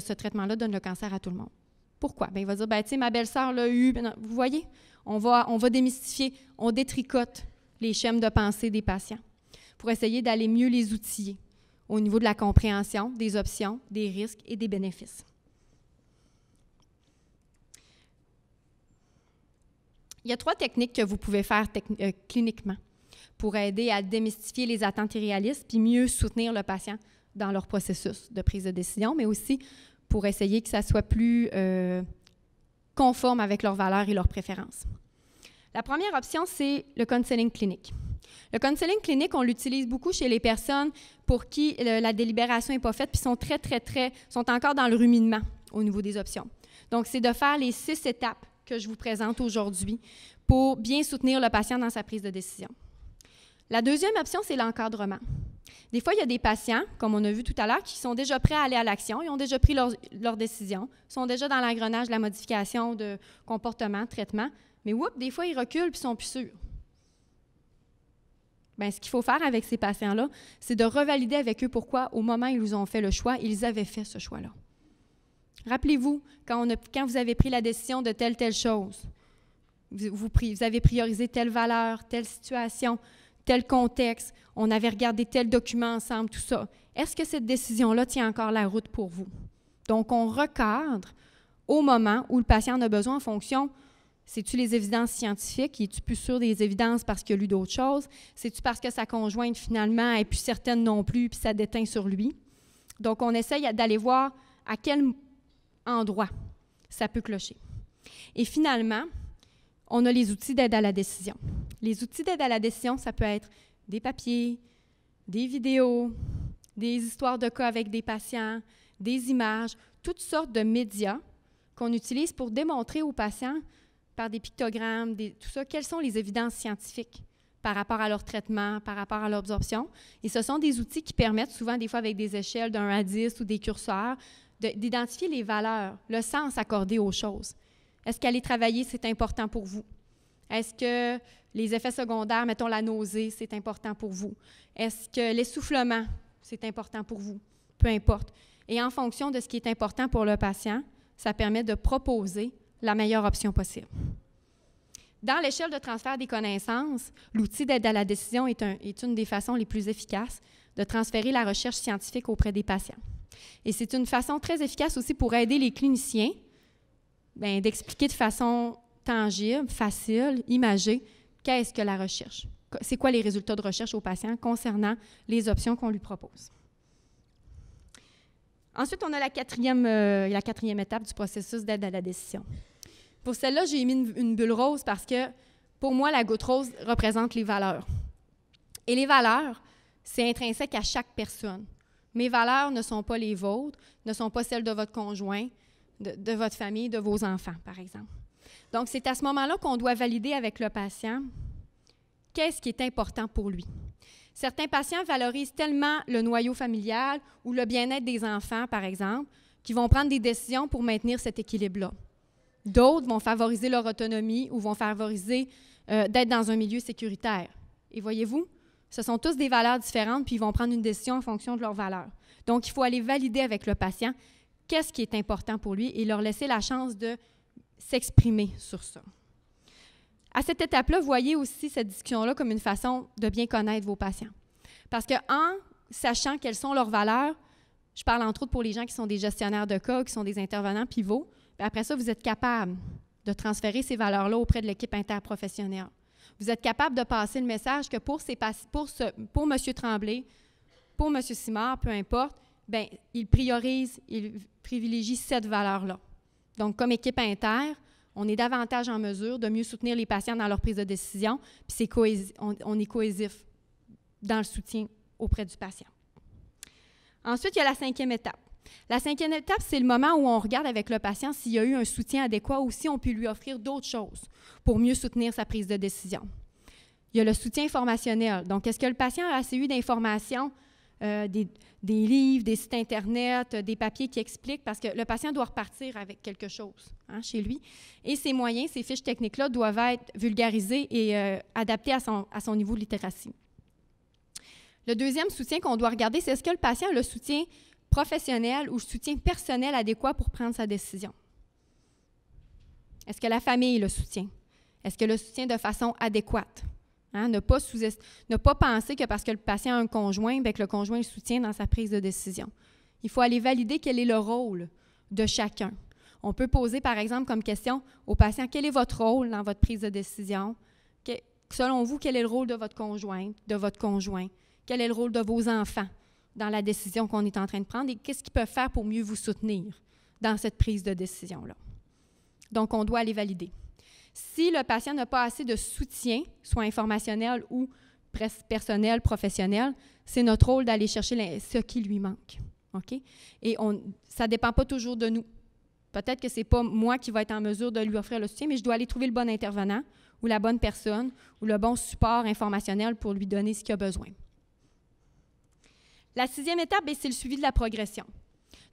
Speaker 2: ce, traitement-là donne le cancer à tout le monde. Pourquoi? Ben, il va dire, ben, tu sais, ma belle-sœur l'a eu. Ben, vous voyez, on va, on va démystifier, on détricote les schèmes de pensée des patients pour essayer d'aller mieux les outiller au niveau de la compréhension des options, des risques et des bénéfices. Il y a trois techniques que vous pouvez faire euh, cliniquement pour aider à démystifier les attentes irréalistes puis mieux soutenir le patient dans leur processus de prise de décision, mais aussi pour essayer que ça soit plus euh, conforme avec leurs valeurs et leurs préférences. La première option, c'est le counseling clinique. Le counseling clinique, on l'utilise beaucoup chez les personnes pour qui la délibération n'est pas faite, puis sont très, très, très, sont encore dans le ruminement au niveau des options. Donc, c'est de faire les six étapes que je vous présente aujourd'hui pour bien soutenir le patient dans sa prise de décision. La deuxième option, c'est l'encadrement. Des fois, il y a des patients, comme on a vu tout à l'heure, qui sont déjà prêts à aller à l'action, ils ont déjà pris leur, décision, sont déjà dans l'engrenage de la modification de comportement, de traitement, mais whoop, des fois, ils reculent et sont plus sûrs. Ben, ce qu'il faut faire avec ces patients-là, c'est de revalider avec eux pourquoi, au moment où ils ont fait le choix, ils avaient fait ce choix-là. Rappelez-vous, quand, vous avez pris la décision de telle, telle chose, vous, avez priorisé telle valeur, telle situation, tel contexte, on avait regardé tel document ensemble, tout ça. Est-ce que cette décision-là tient encore la route pour vous? Donc, on recadre au moment où le patient en a besoin en fonction c'est-tu les évidences scientifiques? Es-tu plus sûr des évidences parce qu'il a lu d'autres choses? C'est-tu parce que sa conjointe, finalement, et plus certaine non plus, puis ça déteint sur lui? Donc, on essaye d'aller voir à quel Endroit, ça peut clocher. Et finalement, on a les outils d'aide à la décision. Les outils d'aide à la décision, ça peut être des papiers, des vidéos, des histoires de cas avec des patients, des images, toutes sortes de médias qu'on utilise pour démontrer aux patients par des pictogrammes, tout ça, quelles sont les évidences scientifiques par rapport à leur traitement, par rapport à leur absorption. Et ce sont des outils qui permettent souvent, des fois avec des échelles d'un à ou des curseurs, d'identifier les valeurs, le sens accordé aux choses. Est-ce qu'aller travailler, c'est important pour vous? Est-ce que les effets secondaires, mettons la nausée, c'est important pour vous? Est-ce que l'essoufflement, c'est important pour vous? Peu importe. Et en fonction de ce qui est important pour le patient, ça permet de proposer la meilleure option possible. Dans l'échelle de transfert des connaissances, l'outil d'aide à la décision est, une des façons les plus efficaces de transférer la recherche scientifique auprès des patients. Et c'est une façon très efficace aussi pour aider les cliniciens ben, d'expliquer de façon tangible, facile, imagée, qu'est-ce que la recherche, c'est quoi les résultats de recherche aux patients concernant les options qu'on lui propose. Ensuite, on a la quatrième, euh, la étape du processus d'aide à la décision. Pour celle-là, j'ai mis une, bulle rose parce que pour moi, la goutte rose représente les valeurs. Et les valeurs, c'est intrinsèque à chaque personne. Mes valeurs ne sont pas les vôtres, ne sont pas celles de votre conjoint, de, votre famille, de vos enfants, par exemple. Donc, c'est à ce moment-là qu'on doit valider avec le patient qu'est-ce qui est important pour lui. Certains patients valorisent tellement le noyau familial ou le bien-être des enfants, par exemple, qu'ils vont prendre des décisions pour maintenir cet équilibre-là. D'autres vont favoriser leur autonomie ou vont favoriser euh, d'être dans un milieu sécuritaire. Et voyez-vous, ce sont tous des valeurs différentes, puis ils vont prendre une décision en fonction de leurs valeurs. Donc, il faut aller valider avec le patient qu'est-ce qui est important pour lui et leur laisser la chance de s'exprimer sur ça. À cette étape-là, voyez aussi cette discussion-là comme une façon de bien connaître vos patients. Parce qu'en sachant quelles sont leurs valeurs, je parle entre autres pour les gens qui sont des gestionnaires de cas, qui sont des intervenants pivots, ben après ça, vous êtes capable de transférer ces valeurs-là auprès de l'équipe interprofessionnelle vous êtes capable de passer le message que pour, ces, pour, ce, M. Tremblay, pour M. Simard, peu importe, ben, il priorise, il privilégie cette valeur-là. Donc, comme équipe inter, on est davantage en mesure de mieux soutenir les patients dans leur prise de décision, puis on est cohésif dans le soutien auprès du patient. Ensuite, il y a la cinquième étape. La cinquième étape, c'est le moment où on regarde avec le patient s'il y a eu un soutien adéquat ou si on peut lui offrir d'autres choses pour mieux soutenir sa prise de décision. Il y a le soutien formationnel. Donc, est-ce que le patient a assez eu d'informations, euh, des, livres, des sites Internet, euh, des papiers qui expliquent? Parce que le patient doit repartir avec quelque chose hein, chez lui. Et ces moyens, ces fiches techniques-là doivent être vulgarisées et euh, adaptées à son, à son niveau de littératie. Le deuxième soutien qu'on doit regarder, c'est est-ce que le patient a le soutien professionnel ou soutien personnel adéquat pour prendre sa décision? Est-ce que la famille le soutient? Est-ce que le soutient de façon adéquate? Hein, ne, pas ne, pas penser que parce que le patient a un conjoint, bien, que le conjoint le soutient dans sa prise de décision. Il faut aller valider quel est le rôle de chacun. On peut poser, par exemple, comme question au patient, quel est votre rôle dans votre prise de décision? selon vous, quel est le rôle de votre conjoint, de votre conjoint? Quel est le rôle de vos enfants? dans la décision qu'on est en train de prendre et qu'est-ce qu'ils peut faire pour mieux vous soutenir dans cette prise de décision-là. Donc, on doit aller valider. Si le patient n'a pas assez de soutien, soit informationnel ou personnel, professionnel, c'est notre rôle d'aller chercher ce qui lui manque. OK? Et on, ça ne dépend pas toujours de nous. Peut-être que ce n'est pas moi qui va être en mesure de lui offrir le soutien, mais je dois aller trouver le bon intervenant ou la bonne personne ou le bon support informationnel pour lui donner ce qu'il a besoin. La sixième étape, ben, c'est le suivi de la progression.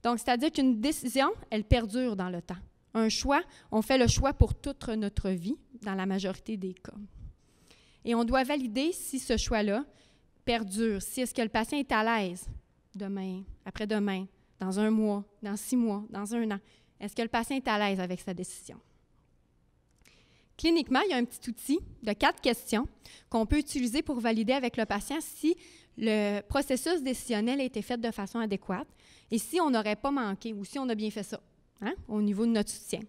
Speaker 2: Donc, c'est-à-dire qu'une décision, elle perdure dans le temps. Un choix, on fait le choix pour toute notre vie, dans la majorité des cas. Et on doit valider si ce choix-là perdure, si est-ce que le patient est à l'aise demain, après-demain, dans un mois, dans six mois, dans un an. Est-ce que le patient est à l'aise avec sa décision? Cliniquement, il y a un petit outil de quatre questions qu'on peut utiliser pour valider avec le patient si le processus décisionnel a été fait de façon adéquate. Et si on n'aurait pas manqué ou si on a bien fait ça hein, au niveau de notre soutien.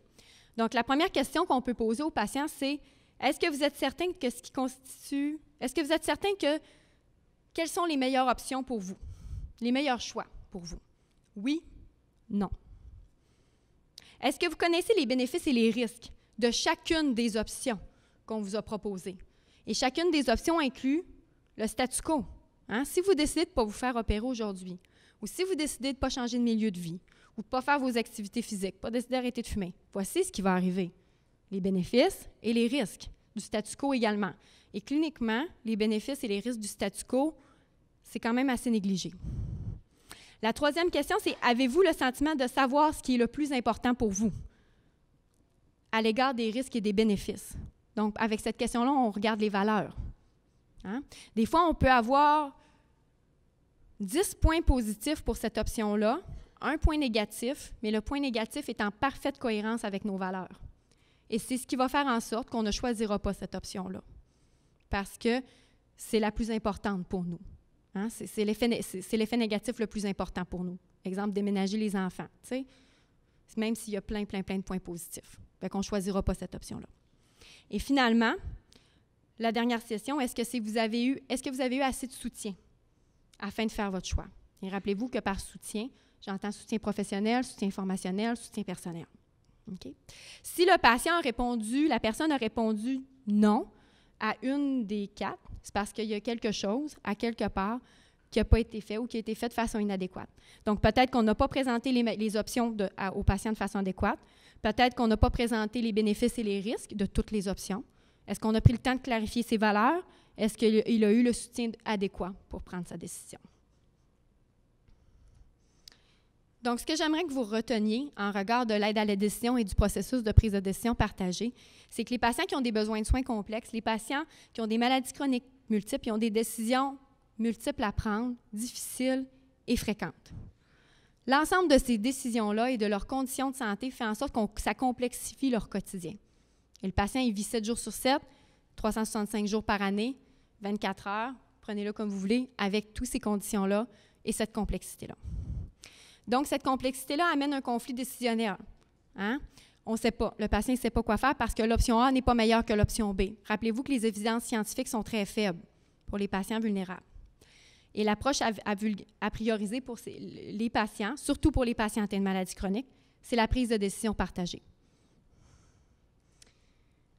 Speaker 2: Donc, la première question qu'on peut poser aux patients, c'est est-ce que vous êtes certain que ce qui constitue, est-ce que vous êtes certain que quelles sont les meilleures options pour vous, les meilleurs choix pour vous? Oui, non. Est-ce que vous connaissez les bénéfices et les risques de chacune des options qu'on vous a proposées? Et chacune des options inclut le statu quo, Hein? Si vous décidez de ne pas vous faire opérer aujourd'hui, ou si vous décidez de ne pas changer de milieu de vie, ou de ne pas faire vos activités physiques, pas décider d'arrêter de fumer, voici ce qui va arriver. Les bénéfices et les risques du statu quo également. Et cliniquement, les bénéfices et les risques du statu quo, c'est quand même assez négligé. La troisième question, c'est avez-vous le sentiment de savoir ce qui est le plus important pour vous à l'égard des risques et des bénéfices? Donc, avec cette question-là, on regarde les valeurs, Hein? Des fois, on peut avoir 10 points positifs pour cette option-là, un point négatif, mais le point négatif est en parfaite cohérence avec nos valeurs. Et c'est ce qui va faire en sorte qu'on ne choisira pas cette option-là, parce que c'est la plus importante pour nous. Hein? C'est l'effet négatif le plus important pour nous. Exemple, déménager les enfants, même s'il y a plein, plein, plein de points positifs. Fait qu'on ne choisira pas cette option-là. Et finalement, la dernière session, est-ce que, vous avez eu, est que vous avez eu assez de soutien afin de faire votre choix? Et rappelez-vous que par soutien, j'entends soutien professionnel, soutien formationnel, soutien personnel. Si le patient a répondu, la personne a répondu non à une des quatre, c'est parce qu'il y a quelque chose, à quelque part, qui n'a pas été fait ou qui a été fait de façon inadéquate. Donc, peut-être qu'on n'a pas présenté les, options de, aux patients de façon adéquate. Peut-être qu'on n'a pas présenté les bénéfices et les risques de toutes les options. Est-ce qu'on a pris le temps de clarifier ses valeurs? Est-ce qu'il a eu le soutien adéquat pour prendre sa décision? Donc, ce que j'aimerais que vous reteniez en regard de l'aide à la décision et du processus de prise de décision partagée, c'est que les patients qui ont des besoins de soins complexes, les patients qui ont des maladies chroniques multiples, qui ont des décisions multiples à prendre, difficiles et fréquentes. L'ensemble de ces décisions-là et de leurs conditions de santé fait en sorte que ça complexifie leur quotidien. Et le patient, il vit 7 jours sur 7, 365 jours par année, 24 heures, prenez-le comme vous voulez, avec toutes ces conditions-là et cette complexité-là. Donc, cette complexité-là amène un conflit décisionnaire. Hein? On ne sait pas. Le patient ne sait pas quoi faire parce que l'option A n'est pas meilleure que l'option B. Rappelez-vous que les évidences scientifiques sont très faibles pour les patients vulnérables. Et l'approche à, à, prioriser pour les patients, surtout pour les patients atteints de maladies chroniques, c'est la prise de décision partagée.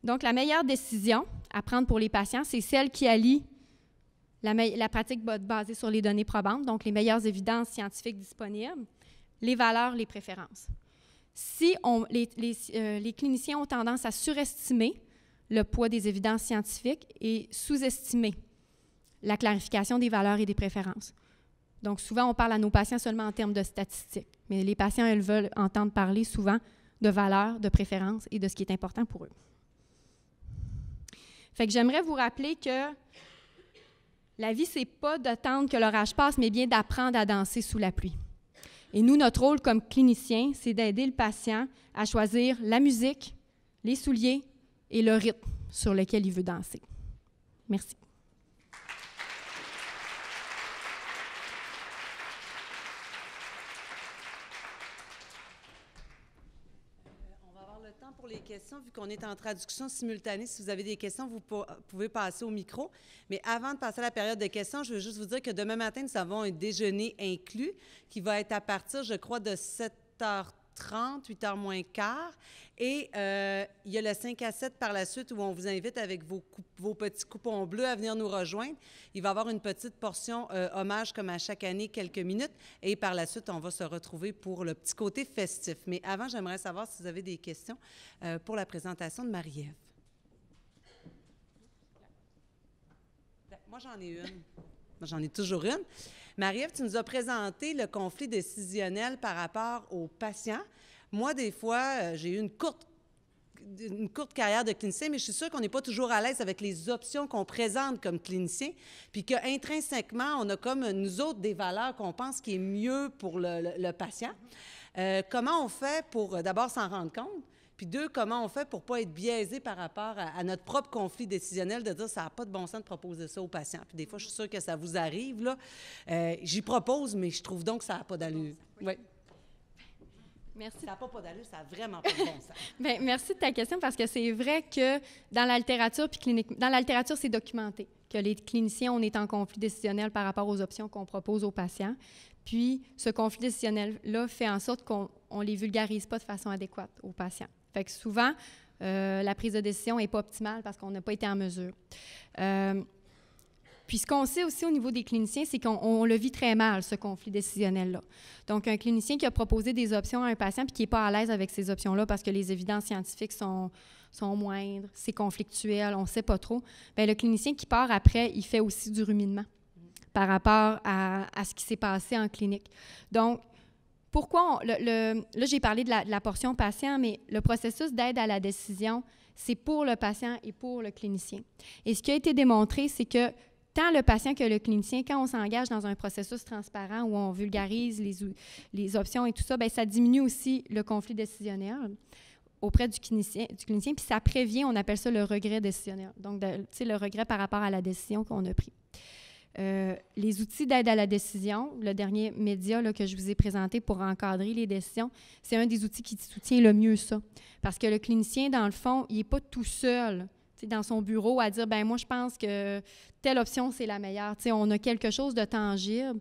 Speaker 2: Donc, la meilleure décision à prendre pour les patients, c'est celle qui allie la, pratique basée sur les données probantes, donc les meilleures évidences scientifiques disponibles, les valeurs, les préférences. Si on, euh, les, cliniciens ont tendance à surestimer le poids des évidences scientifiques et sous-estimer la clarification des valeurs et des préférences. Donc, souvent, on parle à nos patients seulement en termes de statistiques, mais les patients, elles, veulent entendre parler souvent de valeurs, de préférences et de ce qui est important pour eux. Fait que j'aimerais vous rappeler que la vie, c'est pas d'attendre que l'orage passe, mais bien d'apprendre à danser sous la pluie. Et nous, notre rôle comme cliniciens, c'est d'aider le patient à choisir la musique, les souliers et le rythme sur lequel il veut danser. Merci.
Speaker 1: questions, vu qu'on est en traduction simultanée, si vous avez des questions, vous pouvez passer au micro. Mais avant de passer à la période de questions, je veux juste vous dire que demain matin, nous avons un déjeuner inclus qui va être à partir, je crois, de 7h30 30 8h moins quart. Et euh, il y a le 5 à 7 par la suite où on vous invite avec vos, vos petits coupons bleus à venir nous rejoindre. Il va y avoir une petite portion euh, hommage comme à chaque année, quelques minutes. Et par la suite, on va se retrouver pour le petit côté festif. Mais avant, j'aimerais savoir si vous avez des questions euh, pour la présentation de Marie-Ève. Moi, j'en ai une j'en ai toujours une. Marie-Ève, tu nous as présenté le conflit décisionnel par rapport aux patients. Moi, des fois, euh, j'ai eu une courte une courte carrière de clinicien, mais je suis sûre qu'on n'est pas toujours à l'aise avec les options qu'on présente comme clinicien, puis qu'intrinsèquement, on a comme nous autres des valeurs qu'on pense qui est mieux pour le, patient. Euh, comment on fait pour euh, d'abord s'en rendre compte, puis deux, comment on fait pour pas être biaisé par rapport à, notre propre conflit décisionnel de dire ça n'a pas de bon sens de proposer ça aux patients. Puis des fois, je suis sûre que ça vous arrive, là. Euh, j'y propose, mais je trouve donc que ça n'a pas d'allure. Oui. Merci. Ça n'a pas, d'allure, ça n'a vraiment pas de bon sens.
Speaker 2: Bien, merci de ta question parce que c'est vrai que dans la littérature, puis clinique, dans la littérature, c'est documenté que les cliniciens, on est en conflit décisionnel par rapport aux options qu'on propose aux patients. Puis, ce conflit décisionnel-là fait en sorte qu'on ne les vulgarise pas de façon adéquate aux patients. Fait que souvent, euh, la prise de décision n'est pas optimale parce qu'on n'a pas été en mesure. Euh, puis ce qu'on sait aussi au niveau des cliniciens, c'est qu'on le vit très mal, ce conflit décisionnel-là. Donc, un clinicien qui a proposé des options à un patient puis qui n'est pas à l'aise avec ces options-là parce que les évidences scientifiques sont, sont moindres, c'est conflictuel, on ne sait pas trop, bien, le clinicien qui part après, il fait aussi du ruminement par rapport à, à ce qui s'est passé en clinique. Donc, pourquoi, le, là j'ai parlé de la, portion patient, mais le processus d'aide à la décision, c'est pour le patient et pour le clinicien. Et ce qui a été démontré, c'est que tant le patient que le clinicien, quand on s'engage dans un processus transparent où on vulgarise les, options et tout ça, bien, ça diminue aussi le conflit décisionnaire auprès du clinicien, puis ça prévient, on appelle ça le regret décisionnel. donc le regret par rapport à la décision qu'on a prise. Euh, les outils d'aide à la décision, le dernier média que je vous ai présenté pour encadrer les décisions, c'est un des outils qui soutient le mieux ça. Parce que le clinicien, dans le fond, il n'est pas tout seul dans son bureau à dire, ben moi, je pense que telle option, c'est la meilleure. on a quelque chose de tangible.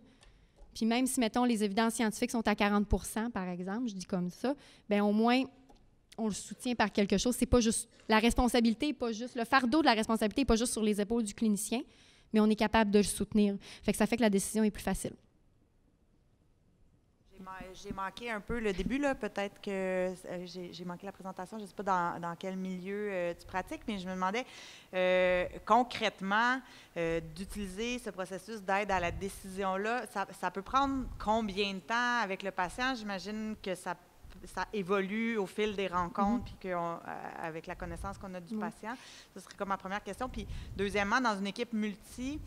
Speaker 2: Puis même si, mettons, les évidences scientifiques sont à 40 par exemple, je dis comme ça, ben au moins, on le soutient par quelque chose. C'est pas juste la responsabilité, pas juste le fardeau de la responsabilité, pas juste sur les épaules du clinicien, mais on est capable de le soutenir. Fait que ça fait que la décision est plus facile.
Speaker 1: J'ai manqué un peu le début, là. Peut-être que euh, j'ai manqué la présentation. Je ne sais pas dans, quel milieu euh, tu pratiques, mais je me demandais euh, concrètement d'utiliser ce processus d'aide à la décision-là. Ça, ça, peut prendre combien de temps avec le patient? J'imagine que ça peut ça évolue au fil des rencontres, mhm. puis euh, avec la connaissance qu'on a du patient? Ce serait comme ma première question. Puis, deuxièmement, dans une équipe multi,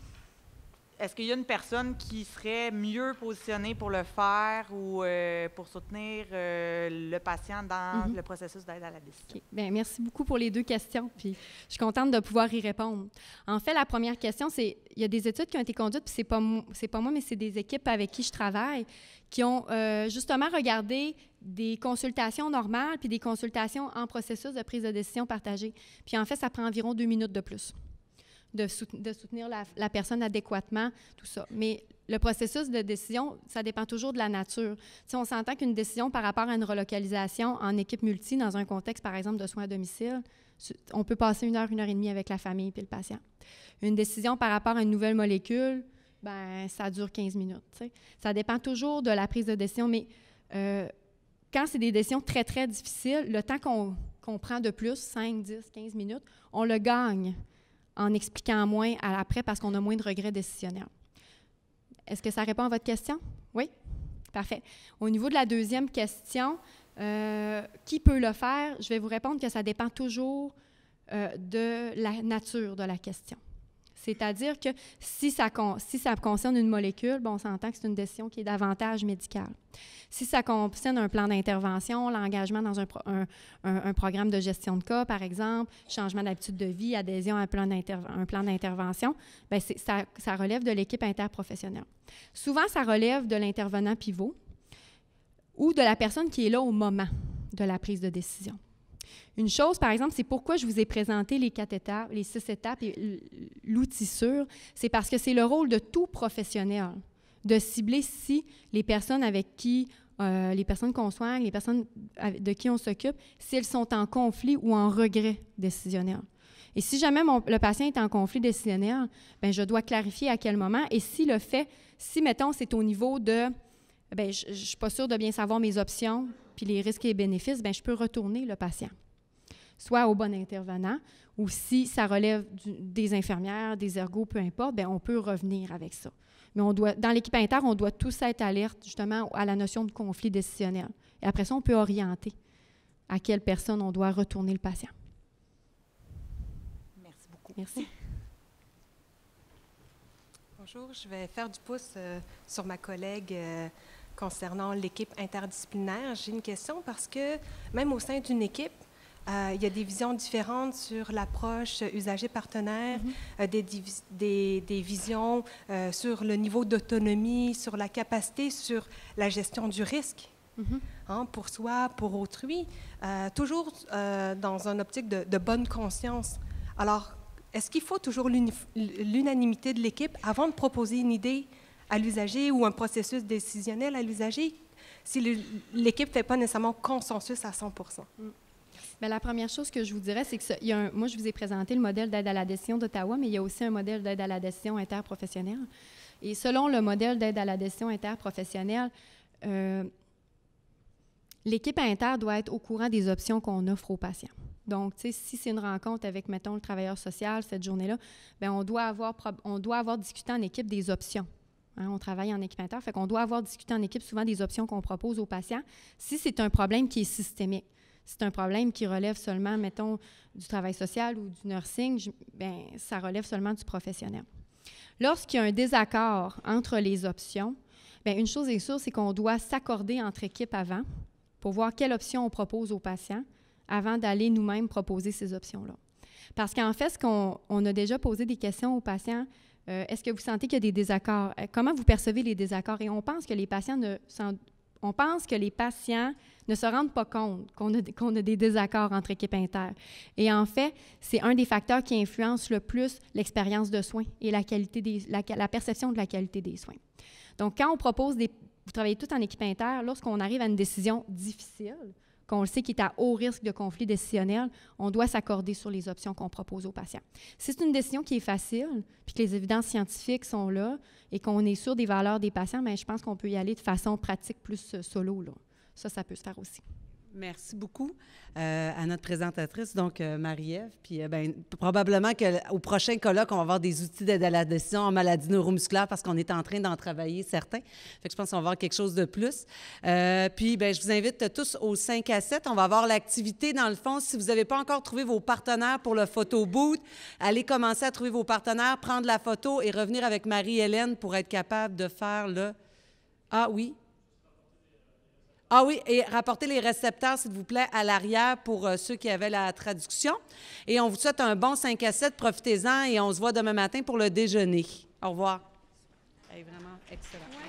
Speaker 1: est-ce qu'il y a une personne qui serait mieux positionnée pour le faire ou euh, pour soutenir euh, le patient dans mhm. le processus d'aide à la décision?
Speaker 2: Bien, merci beaucoup pour les deux questions. Puis, je suis contente de pouvoir y répondre. En fait, la première question, c'est il y a des études qui ont été conduites, puis c'est n'est pas, pas moi, mais c'est des équipes avec qui je travaille, qui ont justement regardé des consultations normales puis des consultations en processus de prise de décision partagée. Puis en fait, ça prend environ deux minutes de plus de, soutenir, la, personne adéquatement, tout ça. Mais le processus de décision, ça dépend toujours de la nature. Si on s'entend qu'une décision par rapport à une relocalisation en équipe multi, dans un contexte, par exemple, de soins à domicile, on peut passer une heure, une heure et demie avec la famille puis le patient. Une décision par rapport à une nouvelle molécule, ben ça dure 15 minutes. Ça dépend toujours de la prise de décision, mais... Euh, quand c'est des décisions très, très difficiles, le temps qu'on prend de plus, 5, 10, 15 minutes, on le gagne en expliquant moins à après parce qu'on a moins de regrets décisionnaires. Est-ce que ça répond à votre question? Oui? Parfait. Au niveau de la deuxième question, euh, qui peut le faire? Je vais vous répondre que ça dépend toujours euh, de la nature de la question. C'est-à-dire que si ça, concerne une molécule, bon, on s'entend que c'est une décision qui est davantage médicale. Si ça concerne un plan d'intervention, l'engagement dans un, programme de gestion de cas, par exemple, changement d'habitude de vie, adhésion à un plan d'intervention, ben, ça relève de l'équipe interprofessionnelle. Souvent, ça relève de l'intervenant pivot ou de la personne qui est là au moment de la prise de décision. Une chose, par exemple, c'est pourquoi je vous ai présenté les quatre étapes, les six étapes et l'outil sûr, c'est parce que c'est le rôle de tout professionnel de cibler si les personnes avec qui, euh, les personnes qu'on soigne, les personnes de qui on s'occupe, s'ils sont en conflit ou en regret décisionnel. Et si jamais le patient est en conflit décisionnel, ben je dois clarifier à quel moment. Et si le fait, si, mettons, c'est au niveau de ben, je ne suis pas sûre de bien savoir mes options, puis les risques et les bénéfices, ben, je peux retourner le patient, soit au bon intervenant, ou si ça relève des infirmières, des ergots, peu importe, ben, on peut revenir avec ça. Mais on doit, dans l'équipe inter, on doit tous être alerte justement à la notion de conflit décisionnel. Et après ça, on peut orienter à quelle personne on doit retourner le patient.
Speaker 1: Merci beaucoup. Merci. Bonjour, je vais faire du pouce euh, sur ma collègue. Euh, concernant l'équipe interdisciplinaire, j'ai une question parce que même au sein d'une équipe, euh, il y a des visions différentes sur l'approche usager-partenaire, mhm. euh, des, des, visions euh, sur le niveau d'autonomie, sur la capacité, sur la gestion du risque. Mhm. Hein, pour soi, pour autrui, toujours dans une optique de, de bonne conscience. Alors, est-ce qu'il faut toujours l'unanimité de l'équipe
Speaker 2: avant de proposer une idée à l'usager ou un processus décisionnel à l'usager si l'équipe n'est fait pas nécessairement consensus à 100 mm. Bien, la première chose que je vous dirais, c'est que moi, je vous ai présenté le modèle d'aide à la décision d'Ottawa, mais il y a aussi un modèle d'aide à la décision interprofessionnelle. Et selon le modèle d'aide à la décision interprofessionnelle, euh, l'équipe inter doit être au courant des options qu'on offre aux patients. Donc, si c'est une rencontre avec, mettons, le travailleur social cette journée-là, ben, on, doit avoir, on doit avoir discuté en équipe des options Hein, on travaille en équipateur, fait qu'on doit avoir discuté en équipe souvent des options qu'on propose aux patients. Si c'est un problème qui est systémique, c'est un problème qui relève seulement, mettons, du travail social ou du nursing, ben, ça relève seulement du professionnel. Lorsqu'il y a un désaccord entre les options, bien, une chose est sûre, c'est qu'on doit s'accorder entre équipes avant pour voir quelle option on propose aux patients avant d'aller nous-mêmes proposer ces options-là. Parce qu'en fait, ce qu'on on a déjà posé des questions aux patients euh, est-ce que vous sentez qu'il y a des désaccords? Euh, comment vous percevez les désaccords? Et on pense que les patients ne on pense que les patients ne se rendent pas compte qu'on a, des désaccords entre équipes internes. Et en fait, c'est un des facteurs qui influence le plus l'expérience de soins et la, perception de la qualité des soins. Donc, quand on propose des... Vous travaillez tout en équipe interne, lorsqu'on arrive à une décision difficile, qu'on le sait qui est à haut risque de conflit décisionnel, on doit s'accorder sur les options qu'on propose aux patients. Si c'est une décision qui est facile, puis que les évidences scientifiques sont là et qu'on est sûr des valeurs des patients, mais ben, je pense qu'on peut y aller de façon pratique plus euh, solo. Là. Ça, ça peut se faire aussi.
Speaker 1: Merci beaucoup euh, à notre présentatrice, donc euh, Marie-Ève. Puis euh, ben, probablement qu'au prochain colloque, on va avoir des outils d'aide à la décision en maladie neuromusculaire parce qu'on est en train d'en travailler certains. Fait que je pense qu'on va avoir quelque chose de plus. puis ben, je vous invite tous aux 5 à 7. On va avoir l'activité dans le fond. Si vous n'avez pas encore trouvé vos partenaires pour le photo boot, allez commencer à trouver vos partenaires, prendre la photo et revenir avec Marie-Hélène pour être capable de faire le... Ah oui, ah oui, et rapportez les récepteurs, s'il vous plaît, à l'arrière pour euh, ceux qui avaient la traduction. Et on vous souhaite un bon 5 à 7. Profitez-en et on se voit demain matin pour le déjeuner. Au revoir. excellent.